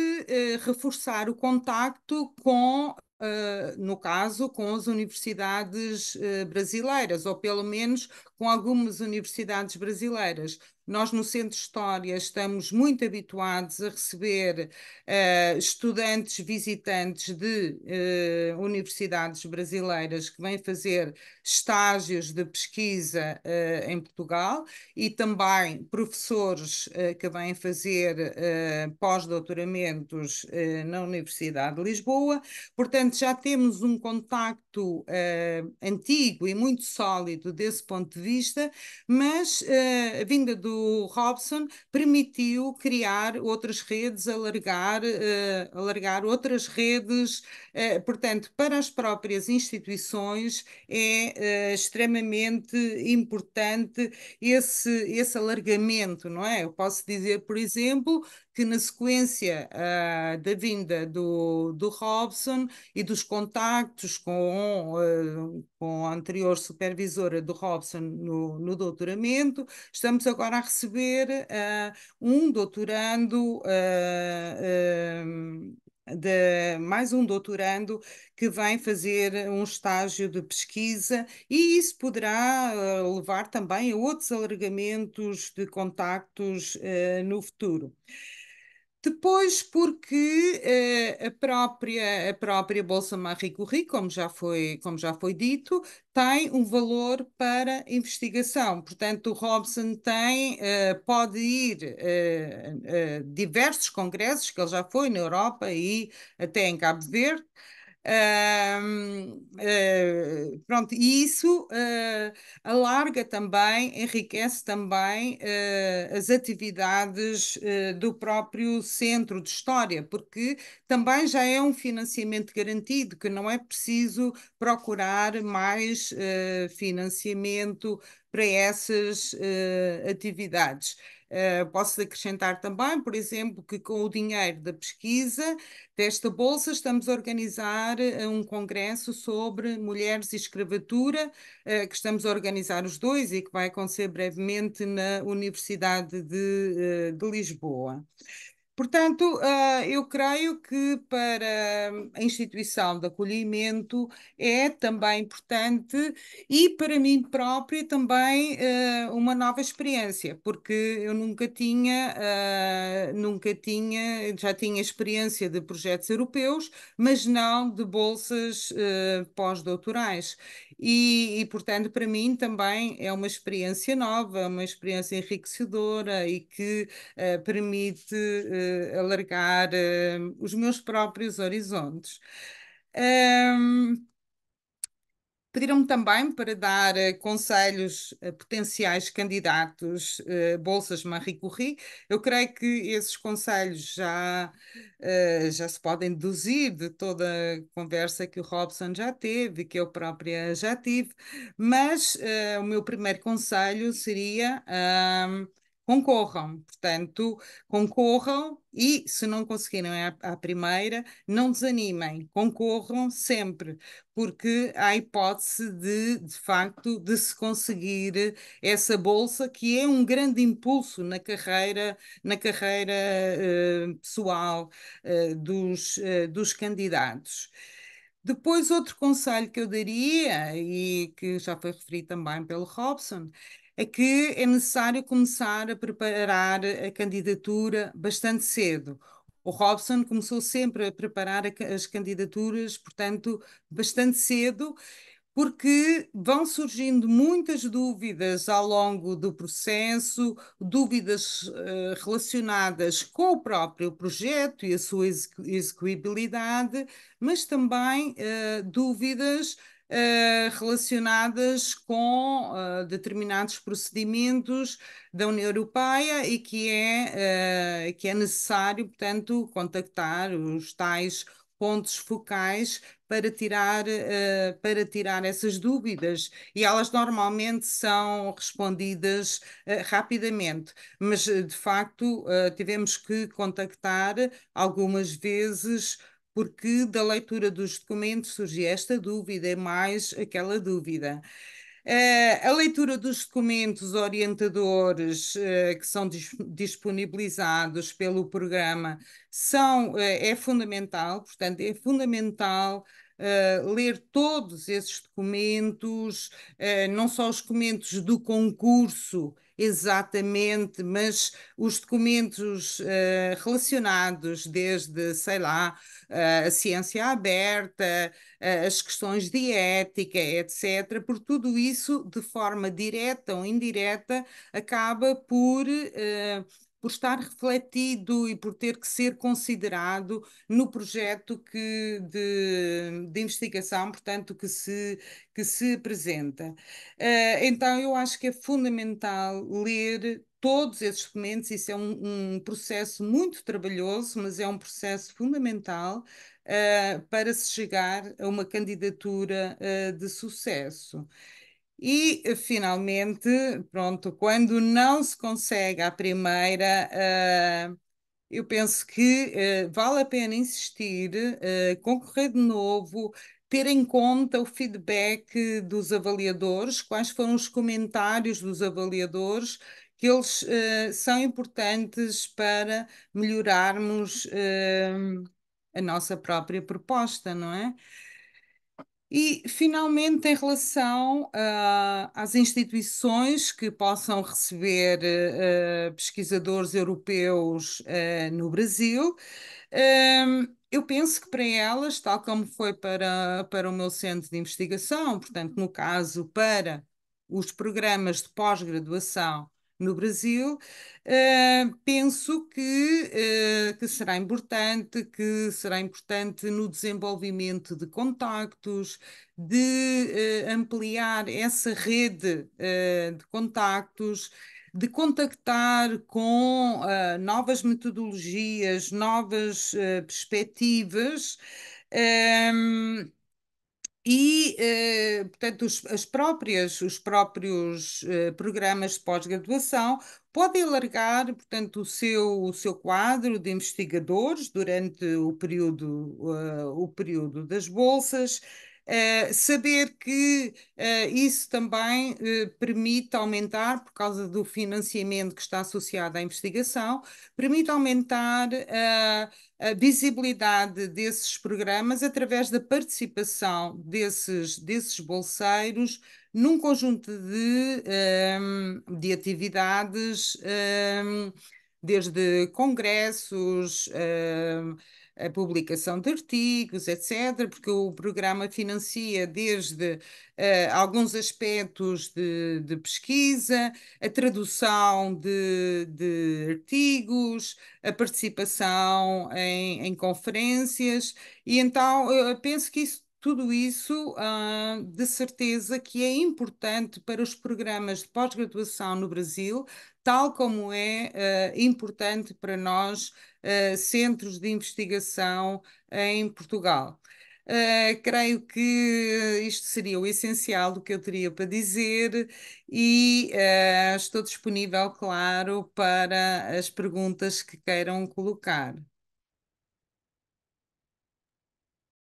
C: reforçar o contacto com Uh, no caso, com as universidades uh, brasileiras, ou pelo menos com algumas universidades brasileiras. Nós, no Centro de História, estamos muito habituados a receber uh, estudantes visitantes de uh, universidades brasileiras que vêm fazer estágios de pesquisa uh, em Portugal e também professores que vêm fazer pós-doutoramentos na Universidade de Lisboa. Portanto, já temos um contacto antigo e muito sólido desse ponto de vista, mas a vinda do do Robson permitiu criar outras redes, alargar, uh, alargar outras redes. Uh, portanto, para as próprias instituições é uh, extremamente importante esse, esse alargamento, não é? Eu posso dizer, por exemplo, que na sequência uh, da vinda do, do Robson e dos contactos com, uh, com a anterior supervisora do Robson no, no doutoramento, estamos agora a receber uh, um doutorando de mais um doutorando que vem fazer um estágio de pesquisa e isso poderá levar também a outros alargamentos de contactos uh, no futuro. Depois, porque eh, a própria, a própria Bolsa Marie Curie, como já, foi, como já foi dito, tem um valor para investigação. Portanto, o Robson tem, eh, pode ir eh, a diversos congressos, que ele já foi na Europa e até em Cabo Verde, eh, pronto, e isso uh, alarga também, enriquece também eh, as atividades do próprio Centro de História, porque também já é um financiamento garantido, que não é preciso procurar mais financiamento para essas atividades. Eh, posso acrescentar também, por exemplo, que com o dinheiro da pesquisa desta bolsa estamos a organizar eh, um congresso sobre mulheres e escravatura, uh, que estamos a organizar os dois e que vai acontecer brevemente na Universidade de, de Lisboa. Portanto, ah, eu creio que para a instituição de acolhimento é também importante e para mim própria também ah, uma nova experiência, porque eu nunca tinha, ah, nunca tinha, já tinha experiência de projetos europeus, mas não de bolsas pós-doutorais. E, e, portanto, para mim também é uma experiência nova, é uma experiência enriquecedora e que uh, permite uh, alargar uh, os meus próprios horizontes. Um, Pediram-me também para dar eh, conselhos a eh, potenciais candidatos uh, bolsas Marie Curie. Eu creio que esses conselhos já, uh, já se podem deduzir de toda a conversa que o Robson já teve que eu própria já tive, mas o meu primeiro conselho seria concorram, portanto, concorram e se não conseguirem a primeira, não desanimem, concorram sempre, porque há hipótese de, de facto, de se conseguir essa bolsa que é um grande impulso na carreira, na carreira eh, pessoal eh, dos, eh, dos candidatos. Depois, outro conselho que eu daria, e que já foi referido também pelo Robson, é que é necessário começar a preparar a candidatura bastante cedo. O Robson começou sempre a preparar as candidaturas, portanto, bastante cedo, porque vão surgindo muitas dúvidas ao longo do processo, dúvidas eh, relacionadas com o próprio projeto e a sua execuibilidade, mas também eh, dúvidas eh, relacionadas com uh, determinados procedimentos da União Europeia e que é, eh, que é necessário, portanto, contactar os tais pontos focais para tirar, uh, para tirar essas dúvidas e elas normalmente são respondidas uh, rapidamente, mas de facto uh, tivemos que contactar algumas vezes porque da leitura dos documentos surge esta dúvida, é mais aquela dúvida. Uh, a leitura dos documentos orientadores uh, que são dis disponibilizados pelo programa são, uh, é fundamental, portanto, é fundamental uh, ler todos esses documentos, uh, não só os documentos do concurso exatamente, mas os documentos uh, relacionados, desde, sei lá, uh, a ciência aberta, uh, as questões de ética, etc., por tudo isso, de forma direta ou indireta, acaba por por estar refletido e por ter que ser considerado no projeto que, de, de investigação, portanto, que se, que se apresenta. Uh, então, eu acho que é fundamental ler todos esses documentos, isso é um, um processo muito trabalhoso, mas é um processo fundamental uh, para se chegar a uma candidatura uh, de sucesso. E, eh, finalmente, pronto, quando não se consegue à primeira, uh, eu penso que uh, vale a pena insistir, uh, concorrer de novo, ter em conta o feedback dos avaliadores, quais foram os comentários dos avaliadores, que eles são importantes para melhorarmos a nossa própria proposta, não é? E, finalmente, em relação uh, às instituições que possam receber uh, pesquisadores europeus uh, no Brasil, eu penso que para elas, tal como foi para, para o meu centro de investigação, portanto, no caso, para os programas de pós-graduação no Brasil, uh, penso que, uh, que será importante, que será importante no desenvolvimento de contactos, de uh, ampliar essa rede de contactos, de contactar com novas metodologias, novas perspectivas. Um, e, eh, portanto, os, as próprias, os próprios eh, programas de pós-graduação podem alargar, portanto, o seu, o seu quadro de investigadores durante o período, uh, o período das bolsas, eh, saber que uh, isso também uh, permite aumentar, por causa do financiamento que está associado à investigação, permite aumentar a visibilidade desses programas através da participação desses, desses bolseiros num conjunto de, um, de atividades, um, desde congressos. Um, a publicação de artigos, etc., porque o programa financia desde uh, alguns aspectos de, de, pesquisa, a tradução de, de artigos, a participação em, em, conferências, e então eu penso que isso, tudo isso, uh, de certeza, que é importante para os programas de pós-graduação no Brasil, tal como é uh, importante para nós centros de investigação em Portugal. Uh, creio que isto seria o essencial do que eu teria para dizer e uh, estou disponível, claro, para as perguntas que queiram colocar.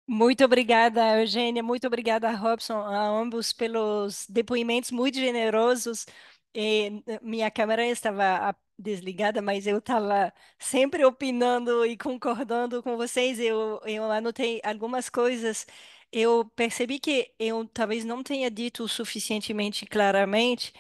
A: Muito obrigada, Eugênia, muito obrigada, Robson, a ambos pelos depoimentos muito generosos. E minha câmera estava desligada, mas eu estava sempre opinando e concordando com vocês. Eu, eu anotei algumas coisas. Eu percebi que eu talvez não tenha dito suficientemente claramente.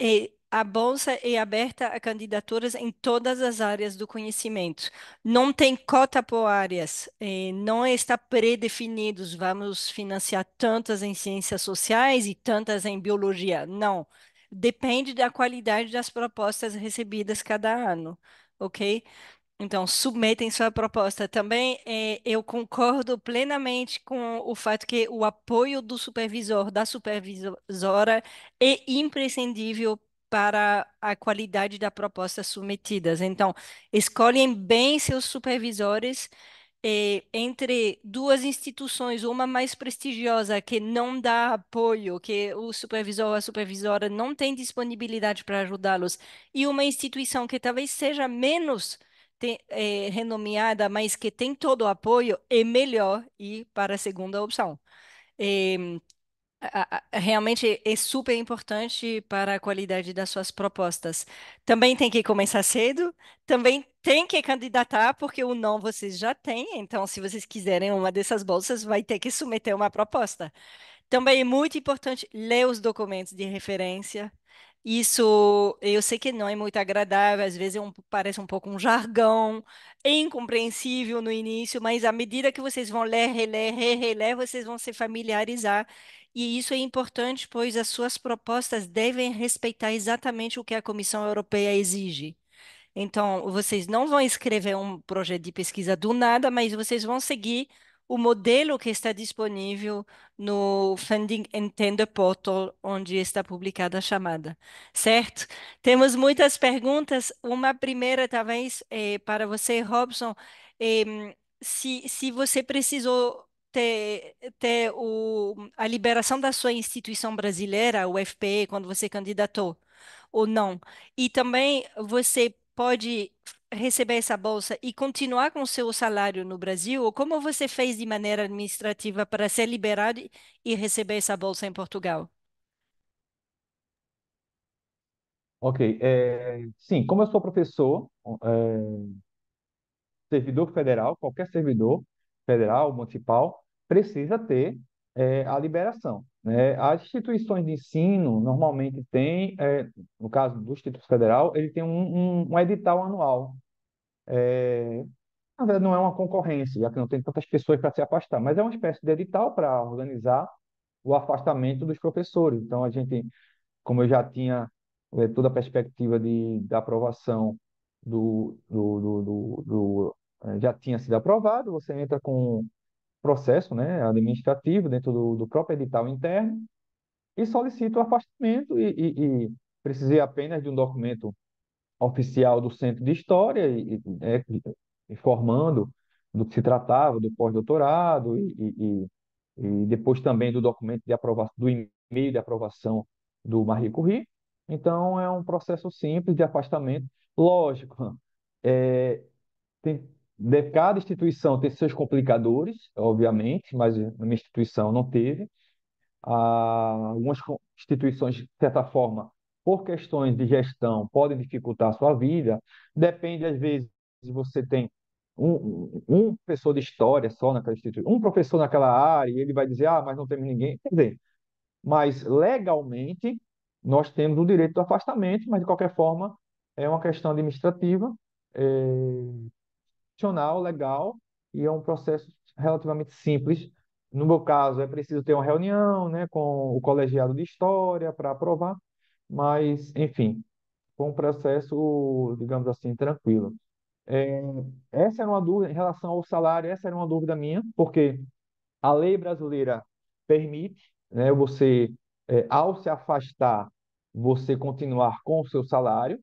A: E a bolsa é aberta a candidaturas em todas as áreas do conhecimento. Não tem cota por áreas, não está predefinidos. Vamos financiar tantas em ciências sociais e tantas em biologia. Não depende da qualidade das propostas recebidas cada ano, ok? Então, submetem sua proposta. Também é, eu concordo plenamente com o fato que o apoio do supervisor, da supervisora, é imprescindível para a qualidade da proposta submetidas. Então, escolhem bem seus supervisores é, entre duas instituições, uma mais prestigiosa que não dá apoio, que o supervisor ou a supervisora não tem disponibilidade para ajudá-los, e uma instituição que talvez seja menos te, é, renomeada, mas que tem todo o apoio, é melhor ir para a segunda opção. É, Realmente é super importante para a qualidade das suas propostas. Também tem que começar cedo, também tem que candidatar, porque o não vocês já têm, então, se vocês quiserem uma dessas bolsas, vai ter que submeter uma proposta. Também é muito importante ler os documentos de referência. Isso eu sei que não é muito agradável, às vezes é um- parece um pouco um jargão, é incompreensível no início, mas à medida que vocês vão ler, reler, reler, vocês vão se familiarizar e isso é importante, pois as suas propostas devem respeitar exatamente o que a Comissão Europeia exige. Então, vocês não vão escrever um projeto de pesquisa do nada, mas vocês vão seguir o modelo que está disponível no Funding and Tender Portal, onde está publicada a chamada, certo? Temos muitas perguntas. Uma primeira, talvez, é, para você, Robson. É, se, se você precisou ter, ter o, a liberação da sua instituição brasileira, o FPE, quando você candidatou, ou não. E também você pode receber essa bolsa e continuar com o seu salário no Brasil, ou como você fez de maneira administrativa para ser liberado e receber essa bolsa em Portugal?
B: Ok, é, sim, como eu sou professor, é, servidor federal, qualquer servidor federal, municipal, precisa ter é, a liberação. Né? As instituições de ensino normalmente têm, é, no caso do Instituto Federal, ele tem um, um, um edital anual. É, na verdade, não é uma concorrência, já que não tem tantas pessoas para se afastar, mas é uma espécie de edital para organizar o afastamento dos professores. Então, a gente, como eu já tinha é, toda a perspectiva de, da aprovação do, do, do, do, do é, já tinha sido aprovado, você entra com processo, né, administrativo dentro do, do próprio edital interno e solicito o afastamento e, e, e, precisei apenas de um documento oficial do Centro de História e, e né, informando do que se tratava, do pós-doutorado e, depois também do documento de aprovação, do e-mail de aprovação do Marie Curie. Então, é um processo simples de afastamento. Lógico, é, tem de cada instituição ter seus complicadores, obviamente, mas na minha instituição não teve. Ah, algumas instituições, de certa forma, por questões de gestão, podem dificultar a sua vida. Depende, às vezes, se você tem um, um professor de história só naquela instituição, um professor naquela área, e ele vai dizer, ah, mas não temos ninguém. Quer dizer, mas legalmente nós temos o direito do afastamento, mas de qualquer forma é uma questão administrativa. É legal e é um processo relativamente simples. No meu caso, é preciso ter uma reunião né, com o colegiado de história para aprovar, mas, enfim, foi um processo, digamos assim, tranquilo. É, essa era uma dúvida em relação ao salário, essa era uma dúvida minha, porque a lei brasileira permite né, você, é, ao se afastar, você continuar com o seu salário,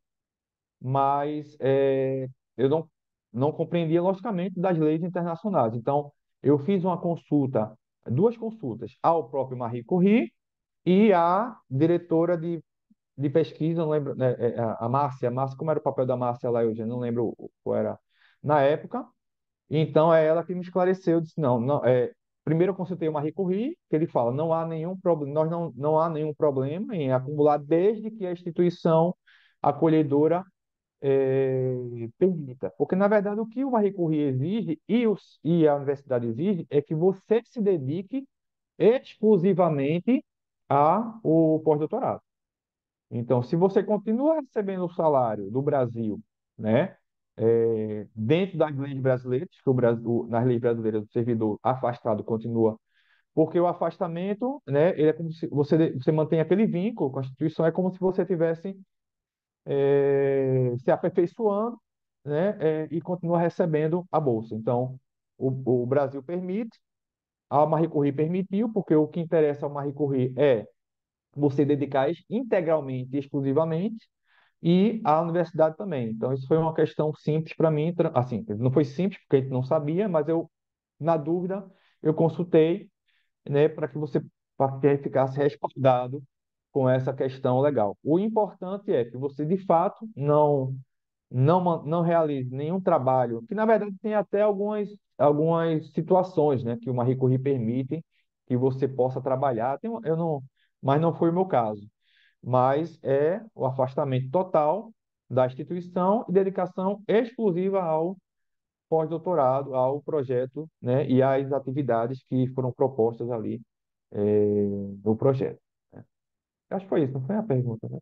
B: mas é, eu não não compreendia logicamente das leis internacionais. Então, eu fiz uma consulta, duas consultas, ao próprio Marie Curie e à diretora de, de pesquisa, não lembro, né, é, é, a Márcia, Márcia, como era o papel da Márcia lá hoje, não lembro qual era na época. Então, é ela que me esclareceu, disse, não, não é, primeiro eu consultei o Marie Curie, que ele fala, não há nenhum problema, nós não, não há nenhum problema em acumular desde que a instituição acolhedora é, permita. Porque, na verdade, o que o Marie Curie exige e, os, e a universidade exige é que você se dedique exclusivamente ao pós-doutorado. Então, se você continua recebendo o salário do Brasil, né, é, dentro das leis brasileiras, que o Brasil, nas leis brasileiras o servidor afastado continua, porque o afastamento, né, ele é como se você, você mantém aquele vínculo, a Constituição é como se você tivesse é, se aperfeiçoando né, é, e continua recebendo a bolsa. Então, o, o Brasil permite, a Marie Curie permitiu, porque o que interessa ao Marie Curie é você dedicar integralmente e exclusivamente, e a universidade também. Então, isso foi uma questão simples para mim. Assim, não foi simples, porque a gente não sabia, mas eu, na dúvida, eu consultei né, para que você para que ficasse respaldado com essa questão legal. O importante é que você, de fato, não não, não realize nenhum trabalho, que na verdade tem até algumas, algumas situações né, que o Marie Curie permite que você possa trabalhar, tem, eu não, mas não foi o meu caso. Mas é o afastamento total da instituição e dedicação exclusiva ao pós-doutorado, ao projeto né, e às atividades que foram propostas ali é, no projeto. Eu acho que foi isso, não foi a pergunta, né?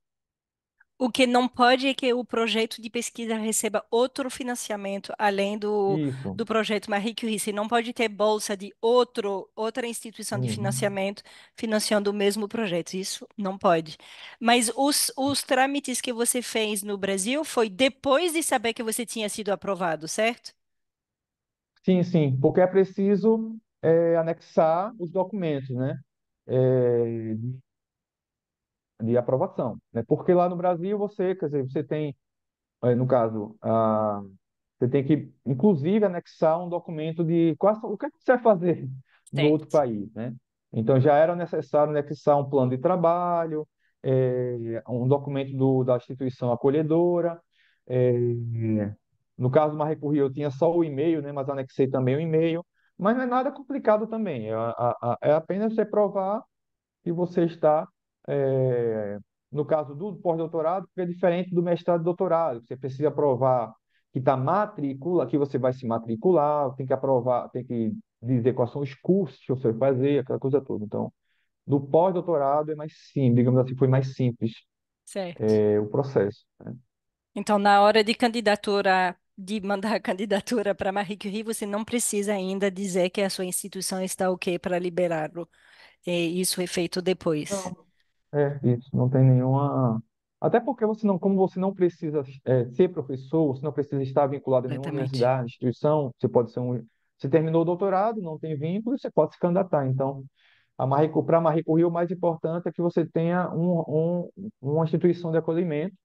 A: O que não pode é que o projeto de pesquisa receba outro financiamento além do, do projeto Marie Curie. não pode ter bolsa de outro, outra instituição de uhum. financiamento financiando o mesmo projeto. Isso não pode. Mas os, os trâmites que você fez no Brasil foi depois de saber que você tinha sido aprovado, certo?
B: Sim, sim, porque é preciso eh, anexar os documentos, né? Eh, de aprovação, né? Porque lá no Brasil você, quer dizer, você tem, eh, no caso, a, você tem que, inclusive, anexar um documento de quais, o é que você vai fazer no outro país, né? Então já era necessário anexar um plano de trabalho, é, um documento do, da instituição acolhedora. É, no caso do Marreco eu tinha só o e-mail, né? Mas anexei também o e-mail. Mas não é nada complicado também. É, é apenas você provar que você está é, no caso do pós-doutorado, é diferente do mestrado e doutorado. Você precisa provar que está matrícula, que você vai se matricular, tem que aprovar, tem que dizer quais são os cursos que você vai fazer, aquela coisa toda. Então, no pós-doutorado é mais simples, digamos assim, foi mais simples certo. É, o processo. Né?
A: Então, na hora de candidatura, de mandar a candidatura para Marie Curie, você não precisa ainda dizer que a sua instituição está ok para liberá-lo. É, isso é feito depois.
B: Não. É, isso, não tem nenhuma. Até porque você não, como você não precisa é, ser professor, você não precisa estar vinculado a nenhuma Completamente. universidade, instituição, você pode ser um. Você terminou o doutorado, não tem vínculo, você pode se candidatar. Então, a Marie, para a Marie Curie, o mais importante é que você tenha um, um, uma instituição de acolhimento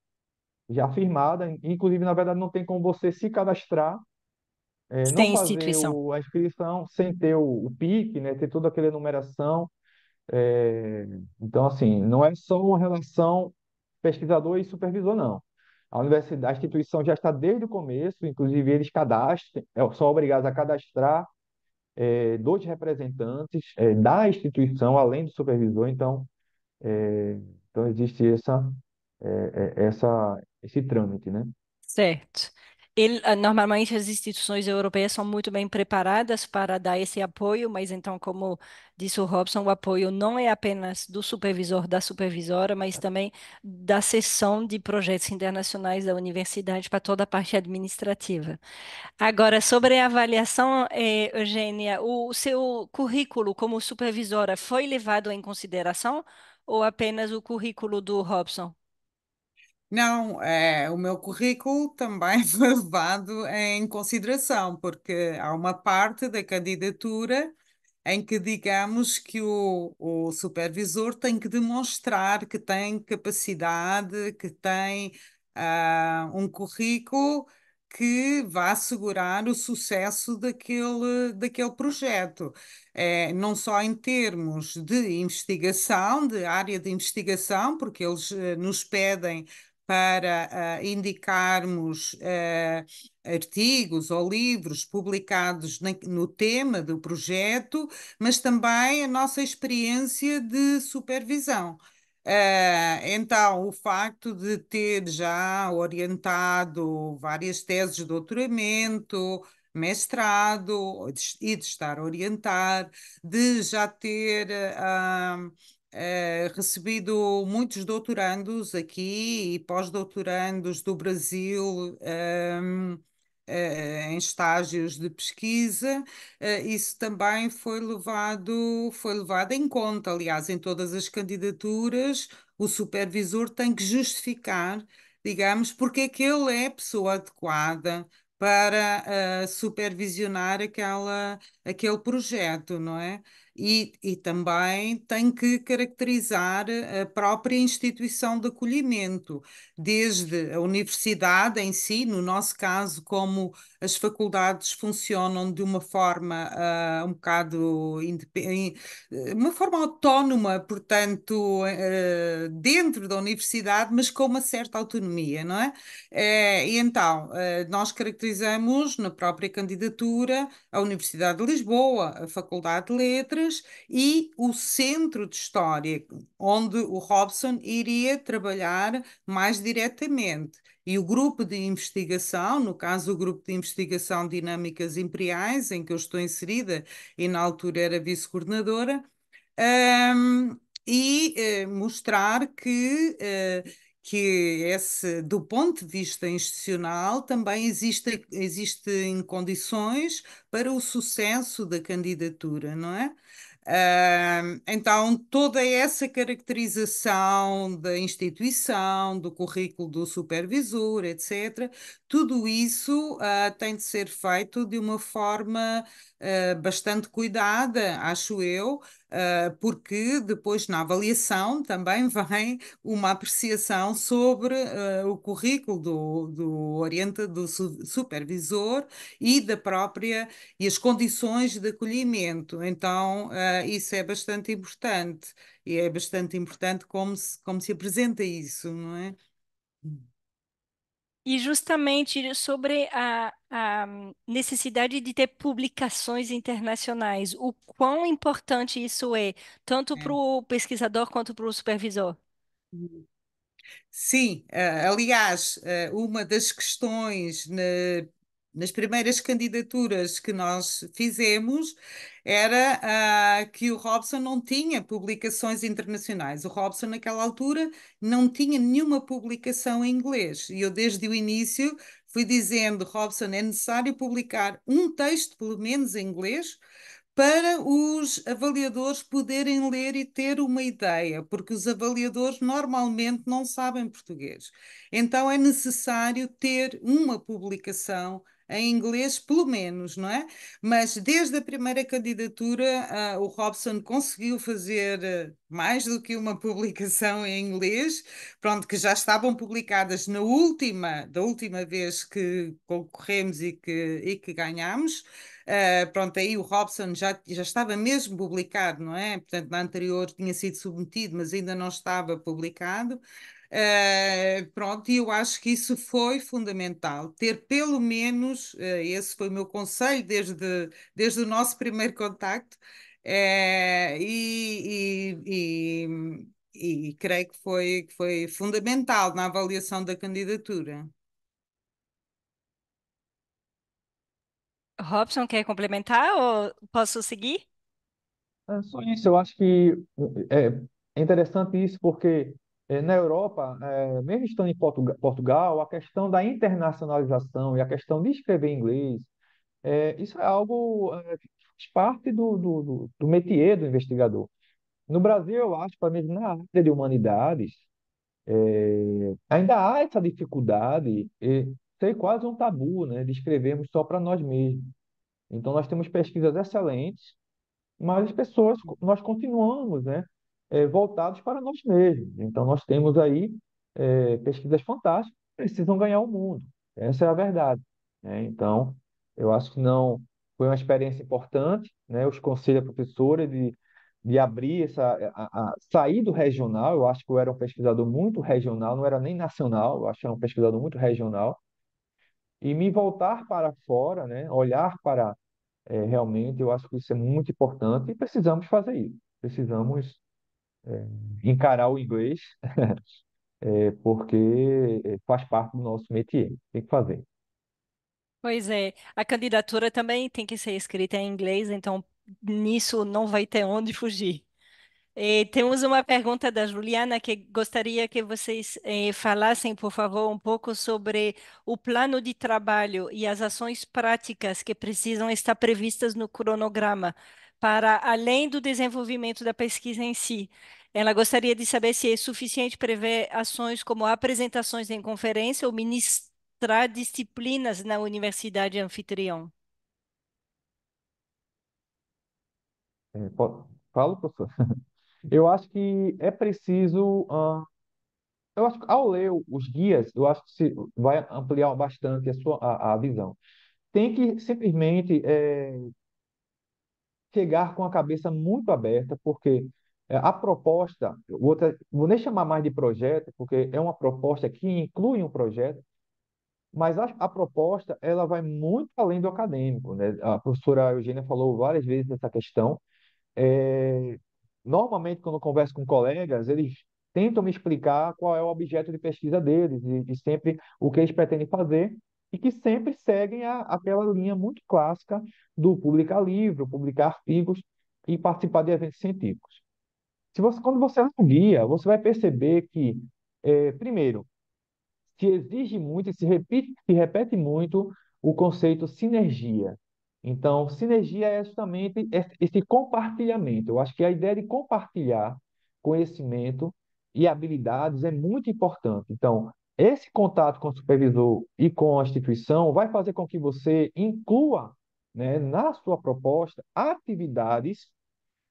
B: já firmada. Inclusive, na verdade, não tem como você se cadastrar, é, não Sem fazer instituição. o- a inscrição sem ter o, o PIC, né, ter toda aquela enumeração. É, então, assim, não é só uma relação pesquisador e supervisor, não. A universidade, a instituição já está desde o começo, inclusive eles cadastram, é, são obrigados a cadastrar é, dois representantes é, da instituição, além do supervisor, então, é, então existe essa, é, essa, esse trâmite, né?
A: Certo. Ele, ah, normalmente as instituições europeias são muito bem preparadas para dar esse apoio, mas então, como disse o Robson, o apoio não é apenas do supervisor, da supervisora, mas também da seção de projetos internacionais da universidade para toda a parte administrativa. Agora, sobre a avaliação, eh, Eugênia, o seu currículo como supervisora foi levado em consideração ou apenas o currículo do Robson?
C: Não, é, o meu currículo também foi levado em consideração, porque há uma parte da candidatura em que digamos que o, o supervisor tem que demonstrar que tem capacidade, que tem uh, um currículo que vá assegurar o sucesso daquele, daquele projeto. É, não só em termos de investigação, de área de investigação, porque eles eh, nos pedem para uh, indicarmos uh, artigos ou livros publicados na, no tema do projeto, mas também a nossa experiência de supervisão. Uh, então, o facto de ter já orientado várias teses de doutoramento, mestrado e de estar a orientar, de já ter uh, eh, recebido muitos doutorandos aqui e pós-doutorandos do Brasil um, ehm, uh, eh, em estágios de pesquisa. Uh, isso também foi levado, foi levado em conta, aliás, em todas as candidaturas, o supervisor tem que justificar, digamos, porque é que ele é a pessoa adequada para supervisionar aquela, aquele projeto, não é? e, e também tem que caracterizar a própria instituição de acolhimento, desde a universidade em si, no nosso caso, como as faculdades funcionam de uma forma uh, um bocado eh, uma forma autónoma, portanto, uh, dentro da universidade, mas com uma certa autonomia, não é? Eh, e então, uh, nós caracterizamos na própria candidatura a Universidade de Lisboa, a Faculdade de Letras e o Centro de História, onde o Robson iria trabalhar mais de diretamente. E o grupo de investigação, no caso o grupo de investigação Dinâmicas Imperiais, em que eu estou inserida e na altura era vice-coordenadora, um, e uh, mostrar que uh, que esse, do ponto de vista institucional, também existe, existem condições para o sucesso da candidatura, não é? então, toda essa caracterização da instituição, do currículo do supervisor, etc., tudo isso uh, tem de ser feito de uma forma uh, bastante cuidada, acho eu, uh, porque depois na avaliação também vem uma apreciação sobre uh, o currículo do, do, do supervisor e da própria e as condições de acolhimento. Então, uh, isso é bastante importante e é bastante importante como se, como se apresenta isso, não é?
A: E justamente sobre a, a, necessidade de ter publicações internacionais, o quão importante isso é, tanto é. para o pesquisador quanto para o supervisor.
C: Sim, eh, aliás, eh, uma das questões né, nas primeiras candidaturas que nós fizemos era uh, que o Robson não tinha publicações internacionais. O Robson, naquela altura, não tinha nenhuma publicação em inglês. E eu, desde o início, fui dizendo: Robson, é necessário publicar um texto, pelo menos em inglês, para os avaliadores poderem ler e ter uma ideia, porque os avaliadores normalmente não sabem português. Então é necessário ter uma publicação em inglês, pelo menos, não é? Mas desde a primeira candidatura, uh, o Robson conseguiu fazer ah, mais do que uma publicação em inglês, pronto, que já estavam publicadas na última, da última vez que concorremos e que, e que ganhámos. Uh, ah, pronto, aí o Robson já, já estava mesmo publicado, não é? Portanto, na anterior tinha sido submetido, mas ainda não estava publicado. Uh, pronto, e eu acho que isso foi fundamental, ter pelo menos, uh, esse foi o meu conselho desde, desde o nosso primeiro contacto, eh, e, e, e, e, creio que foi, que foi fundamental na avaliação da candidatura.
A: Robson, quer complementar ou posso seguir?
B: É só isso, eu acho que é, é interessante isso porque é, na Europa, é, mesmo estando em Portugal, a questão da internacionalização e a questão de escrever em inglês, é, isso é algo que faz parte do, do, do métier do investigador. No Brasil, eu acho, para menos na área de humanidades, ainda há essa dificuldade, e tem quase um tabu né, de escrevermos só para nós mesmos. Então, nós temos pesquisas excelentes, mas as pessoas, nós continuamos, né? é, voltados para nós mesmos. Então, nós temos aí é, pesquisas fantásticas que precisam ganhar o mundo. Essa é a verdade. Né? Então, eu acho que não foi uma experiência importante. Né? Os conselhos da professora de, de abrir essa, a, a, sair do regional. Eu acho que eu era um pesquisador muito regional, não era nem nacional. Eu acho que era um pesquisador muito regional e me voltar para fora, né? Olhar para é, realmente, eu acho que isso é muito importante e precisamos fazer isso. Precisamos é, encarar o inglês, é, porque faz parte do nosso métier, tem que fazer.
A: Pois é, a candidatura também tem que ser escrita em inglês, então nisso não vai ter onde fugir. E temos uma pergunta da Juliana que gostaria que vocês eh, falassem, por favor, um pouco sobre o plano de trabalho e as ações práticas que precisam estar previstas no cronograma para além do desenvolvimento da pesquisa em si. Ela gostaria de saber se é suficiente prever ações como apresentações em conferência ou ministrar disciplinas na universidade anfitrião.
B: É, Falo, professor. Eu acho que é preciso. eu acho que ao ler os guias, eu acho que se vai ampliar bastante a sua a, a visão. Tem que simplesmente é, chegar com a cabeça muito aberta, porque eh, a proposta, vou, vou nem chamar mais de projeto, porque é uma proposta que inclui um projeto, mas a, a, proposta ela vai muito além do acadêmico. Né? A professora Eugênia falou várias vezes dessa questão. É, normalmente, quando eu converso com colegas, eles tentam me explicar qual é o objeto de pesquisa deles e, e sempre o que eles pretendem fazer, e que sempre seguem a, aquela linha muito clássica do publicar livro, publicar artigos e participar de eventos científicos. Se você, quando você lê um guia, você vai perceber que, é, primeiro, se exige muito e se repete, se repete muito o conceito sinergia. Então, sinergia é justamente esse compartilhamento. Eu acho que a ideia de compartilhar conhecimento e habilidades é muito importante. Então, esse contato com o supervisor e com a instituição vai fazer com que você inclua né, na sua proposta atividades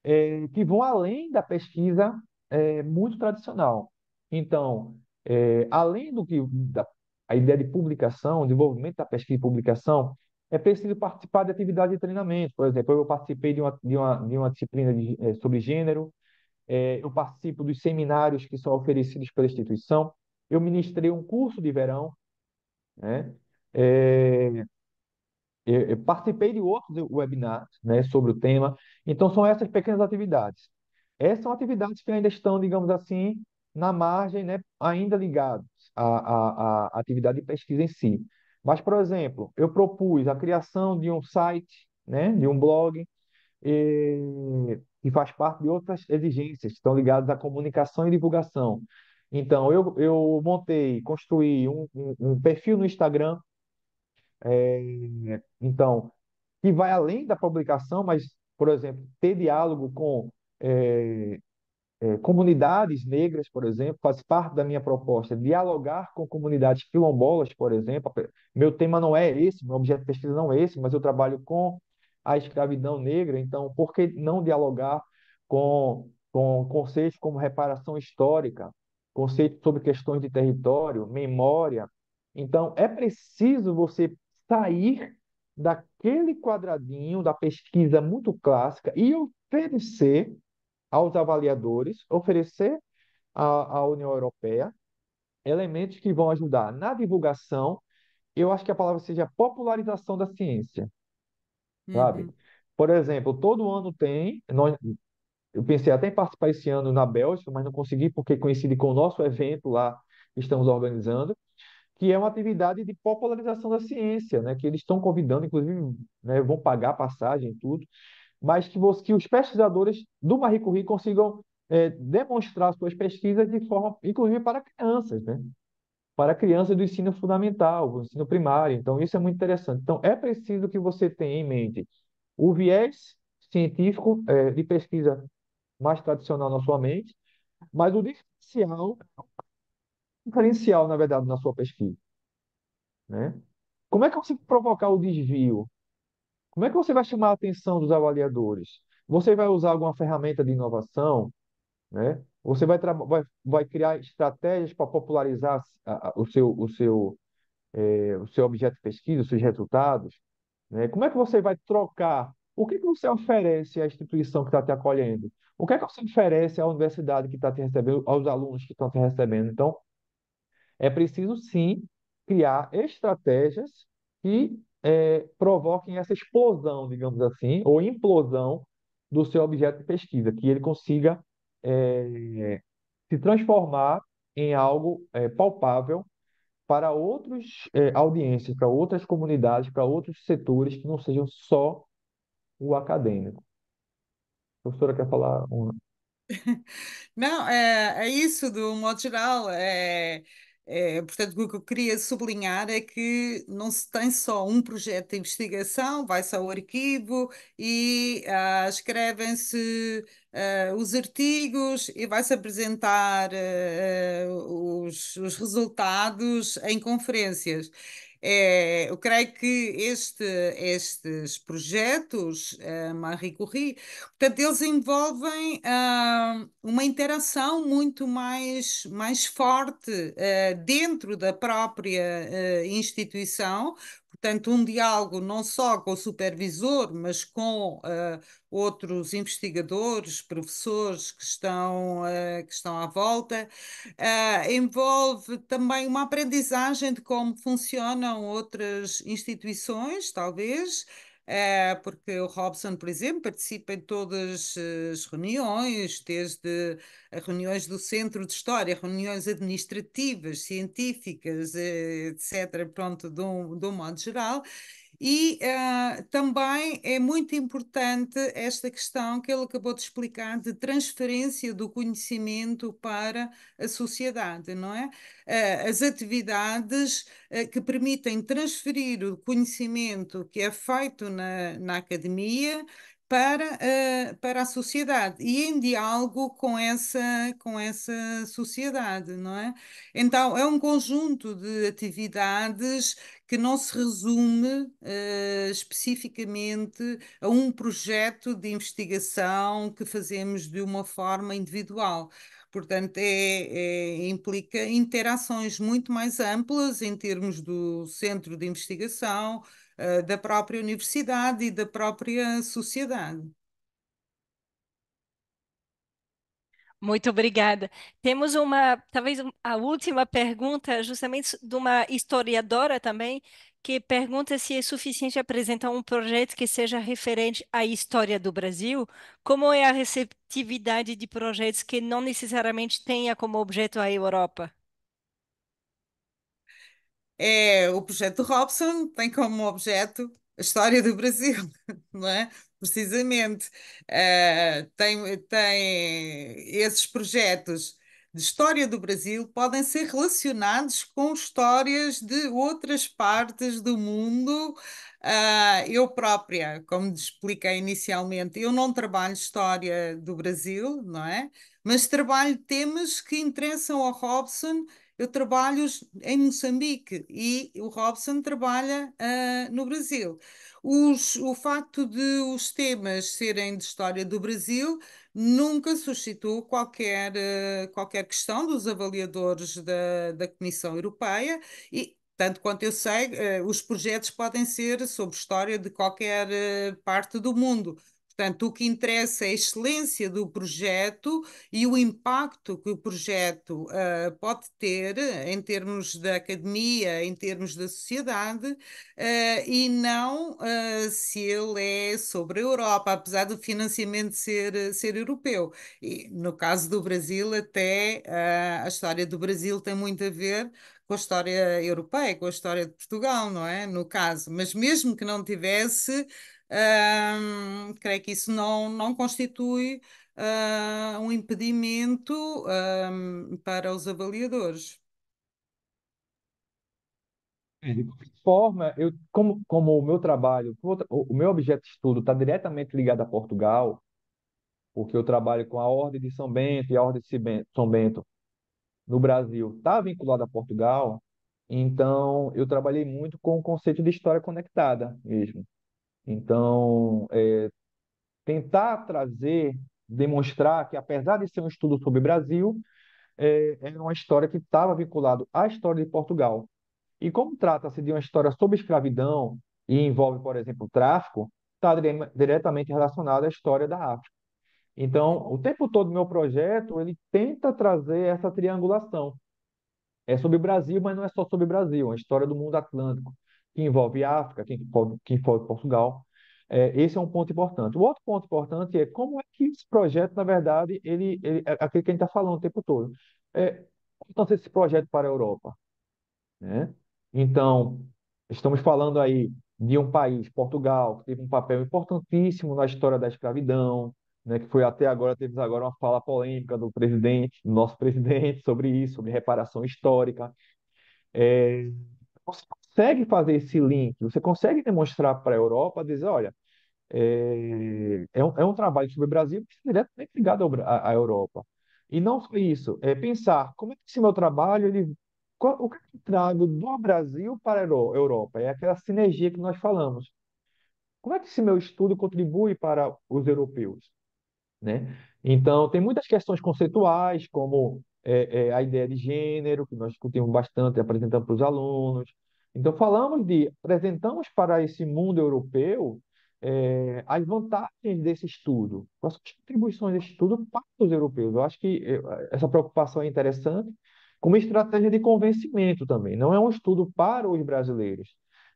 B: é, que vão além da pesquisa é, muito tradicional. Então, é, além do que da, a ideia de publicação, desenvolvimento da pesquisa e publicação, é preciso participar de atividades de treinamento. Por exemplo, eu participei de uma, de uma, de uma disciplina de, sobre gênero, eu participo dos seminários que são oferecidos pela instituição. Eu ministrei um curso de verão, né? É, eu participei de outros webinars, né, sobre o tema. Então, são essas pequenas atividades. Essas são atividades que ainda estão, digamos assim, na margem, né, ainda ligadas à, à, à atividade de pesquisa em si. Mas, por exemplo, eu propus a criação de um site, né, de um blog, e, é, que faz parte de outras exigências que estão ligadas à comunicação e divulgação. Então, eu, eu montei, construí um, um- um perfil no Instagram, é, então, que vai além da publicação, mas, por exemplo, ter diálogo com é, é, comunidades negras, por exemplo, faz parte da minha proposta. Dialogar com comunidades quilombolas, por exemplo. Meu tema não é esse, meu objeto de pesquisa não é esse, mas eu trabalho com a escravidão negra, então por que não dialogar com, com conceitos como reparação histórica? conceito sobre questões de território, memória. Então, é preciso você sair daquele quadradinho da pesquisa muito clássica e oferecer aos avaliadores, oferecer à, à União Europeia elementos que vão ajudar na divulgação. Eu acho que a palavra seja popularização da ciência, uhum. sabe? Por exemplo, todo ano tem, nós, eu pensei até em participar esse ano na Bélgica, mas não consegui porque coincide com o nosso evento lá que estamos organizando, que é uma atividade de popularização da ciência, né? Que eles estão convidando, inclusive, né, vão pagar passagem e tudo, mas que, você, que os pesquisadores do Marie Curie consigam é, demonstrar suas pesquisas de forma, inclusive, para crianças, né? Para crianças do ensino fundamental, do ensino primário. Então, isso é muito interessante. Então, é preciso que você tenha em mente o viés científico é, de pesquisa mais tradicional na sua mente, mas o diferencial, diferencial, na verdade, na sua pesquisa. Né? Como é que você provocar o desvio? Como é que você vai chamar a atenção dos avaliadores? Você vai usar alguma ferramenta de inovação? Né? Você vai, vai, vai criar estratégias para popularizar a, a, o, seu, o, seu, é, o seu objeto de pesquisa, os seus resultados? Né? Como é que você vai trocar o que, que você oferece à instituição que está te acolhendo? O que é que você oferece à universidade que está te recebendo, aos alunos que estão te recebendo? Então, é preciso sim criar estratégias que é, provoquem essa explosão, digamos assim, ou implosão do seu objeto de pesquisa, que ele consiga é, se transformar em algo é, palpável para outras é, audiências, para outras comunidades, para outros setores que não sejam só o acadêmico. A professora quer falar um?
C: Não, é, é isso, do modo geral. É, é, portanto, o que eu queria sublinhar é que não se tem só um projeto de investigação, vai-se ao arquivo e ah, escrevem-se ah, os artigos e vai-se apresentar ah, os, os resultados em conferências. É, eu creio que este, estes projetos, uh, Marie Curie, portanto, eles envolvem ah, uma interação muito mais, mais forte eh, dentro da própria instituição portanto, um diálogo não só com o supervisor, mas com uh, outros investigadores, professores que estão, uh, que estão à volta. Uh, envolve também uma aprendizagem de como funcionam outras instituições, talvez, é, porque o Robson, por exemplo, participa em todas eh, as reuniões, desde eh, reuniões do Centro de História, reuniões administrativas, científicas, eh, etc., pronto, de um, de um modo geral, e uh, também é muito importante esta questão que ele acabou de explicar de transferência do conhecimento para a sociedade, não é? Uh, as atividades uh, que permitem transferir o conhecimento que é feito na, na academia para, uh, para a sociedade e em diálogo com essa, com essa sociedade, não é? Então, é um conjunto de atividades que não se resume uh, especificamente a um projeto de investigação que fazemos de uma forma individual. Portanto, é, é, implica interações muito mais amplas em termos do centro de investigação, uh, da própria universidade e da própria sociedade.
A: Muito obrigada. Temos uma, talvez a última pergunta, justamente de uma historiadora também, que pergunta se é suficiente apresentar um projeto que seja referente à história do Brasil, como é a receptividade de projetos que não necessariamente tenha como objeto a Europa?
C: É, o projeto Robson tem como objeto a história do Brasil, não é? precisamente. Uh, tem, tem esses projetos de história do Brasil podem ser relacionados com histórias de outras partes do mundo. Uh, eu própria, como expliquei inicialmente, eu não trabalho história do Brasil, não é? Mas trabalho temas que interessam ao Robson. Eu trabalho em Moçambique e o Robson trabalha uh, no Brasil. Os, o facto de os temas serem de história do Brasil nunca suscitou qualquer, eh, qualquer questão dos avaliadores da, da Comissão Europeia e, tanto quanto eu sei, eh, os projetos podem ser sobre história de qualquer eh, parte do mundo. Portanto, o que interessa é a excelência do projeto e o impacto que o projeto uh, pode ter ah, em termos da academia, em termos da sociedade, uh, e não uh, se ele é sobre a Europa, apesar do financiamento ser, ser europeu. E no caso do Brasil, até a história do Brasil tem muito a ver com a história europeia, com a história de Portugal, não é? No caso, mas mesmo que não tivesse um, creio que isso não, não constitui uh, um impedimento um, para os avaliadores.
B: É, de forma, eu, como, como o meu trabalho, o meu objeto de estudo está diretamente ligado a Portugal, porque eu trabalho com a Ordem de São Bento e a Ordem de São Bento no Brasil está vinculada a Portugal, então eu trabalhei muito com o conceito de história conectada mesmo. Então, é, tentar trazer, demonstrar que, apesar de ser um estudo sobre o Brasil, é, era uma história que estava vinculada à história de Portugal. E como trata-se de uma história sobre escravidão e envolve, por exemplo, tráfico, está diretamente relacionada à história da África. Então, o tempo todo meu projeto ele tenta trazer essa triangulação. É sobre o Brasil, mas não é só sobre o Brasil, é a história do mundo atlântico, que envolve África, que envolve, que envolve Portugal. É, esse é um ponto importante. O outro ponto importante é como é que esse projeto, na verdade, ele, ele é aquilo que a gente está falando o tempo todo. É, importância desse projeto para a Europa. Né? Então, estamos falando aí de um país, Portugal, que teve um papel importantíssimo na história da escravidão, né, que foi até agora, teve agora uma fala polêmica do presidente, do nosso presidente, sobre isso, sobre reparação histórica. É, consegue fazer esse link, você consegue demonstrar para a Europa, dizer, olha, é, é, um, é um trabalho sobre o Brasil que está diretamente ligado à, Europa. E não só isso, é pensar como é que esse meu trabalho, ele, qual, o que eu trago do Brasil para a Europa? É aquela sinergia que nós falamos. Como é que esse meu estudo contribui para os europeus? Né? Então, tem muitas questões conceituais, como é, é, a ideia de gênero, que nós discutimos bastante, apresentando para os alunos, então, falamos de, apresentamos para esse mundo europeu é, as vantagens desse estudo, quais as contribuições desse estudo para os europeus. Eu acho que eh, essa preocupação é interessante, como estratégia de convencimento também. Não é um estudo para os brasileiros,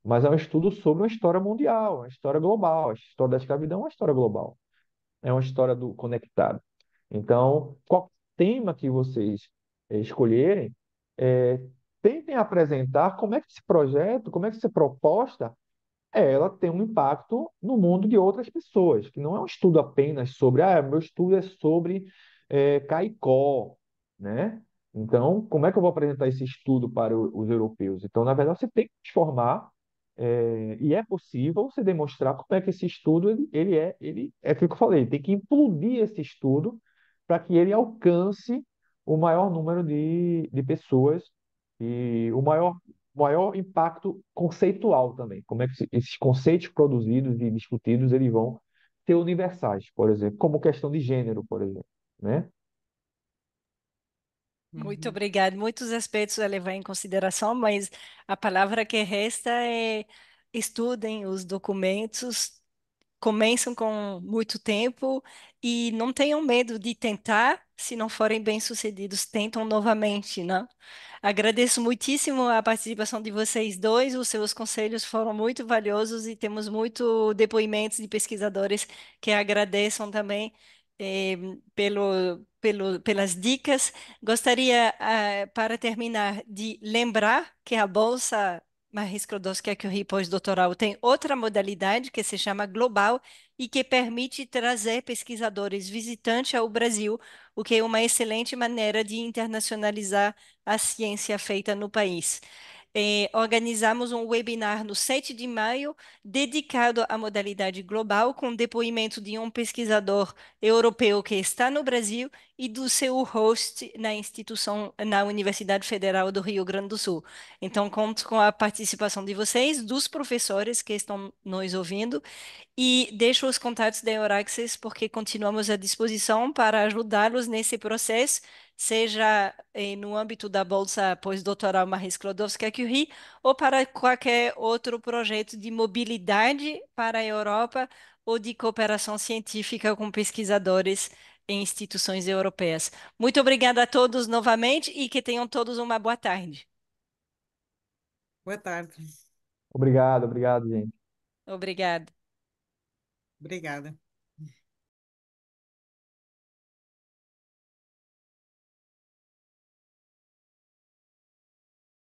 B: mas é um estudo sobre uma história mundial, uma história global. A história da escravidão é uma história global, é uma história do conectado. Então, qualquer tema que vocês eh, escolherem, é, tentem apresentar como é que esse projeto, como é que essa proposta, ela tem um impacto no mundo de outras pessoas, que não é um estudo apenas sobre, ah, meu estudo é sobre é, Caicó, né? Então, como é que eu vou apresentar esse estudo para os europeus? Então, na verdade, você tem que transformar é, e é possível você demonstrar como é que esse estudo ele, ele é, ele é aquilo que eu falei, tem que implodir esse estudo para que ele alcance o maior número de, de pessoas e o maior, maior impacto conceitual também. Como é que esses conceitos produzidos e discutidos eles vão ter universais, por exemplo, como questão de gênero, por exemplo, né?
A: Muito uhum. obrigada. Muitos aspectos a levar em consideração, mas a palavra que resta é estudem os documentos, Começam com muito tempo e não tenham medo de tentar. Se não forem bem-sucedidos, tentam novamente, né? Agradeço muitíssimo a participação de vocês dois. Os seus conselhos foram muito valiosos e temos muito depoimentos de pesquisadores que agradeçam também eh, pelo, pelo, pelas dicas. Gostaria, ah, para terminar, de lembrar que a Bolsa Marie Skłodowska Curie pós-doutoral tem outra modalidade que se chama Global e que permite trazer pesquisadores visitantes ao Brasil, o que é uma excelente maneira de internacionalizar a ciência feita no país eh, organizamos um webinar no 7 de maio dedicado à modalidade global, com depoimento de um pesquisador europeu que está no Brasil e do seu host na instituição, na Universidade Federal do Rio Grande do Sul. Então, conto com a participação de vocês, dos professores que estão nos ouvindo, e deixo os contatos da Euraxis, porque continuamos à disposição para ajudá-los nesse processo seja eh, no âmbito da Bolsa Pós-Doutoral Marie Sklodowska-Curie ou para qualquer outro projeto de mobilidade para a Europa ou de cooperação científica com pesquisadores em instituições europeias. Muito obrigada a todos novamente e que tenham todos uma boa tarde.
C: Boa tarde.
B: Obrigado, obrigado, gente.
A: Obrigado. Obrigada.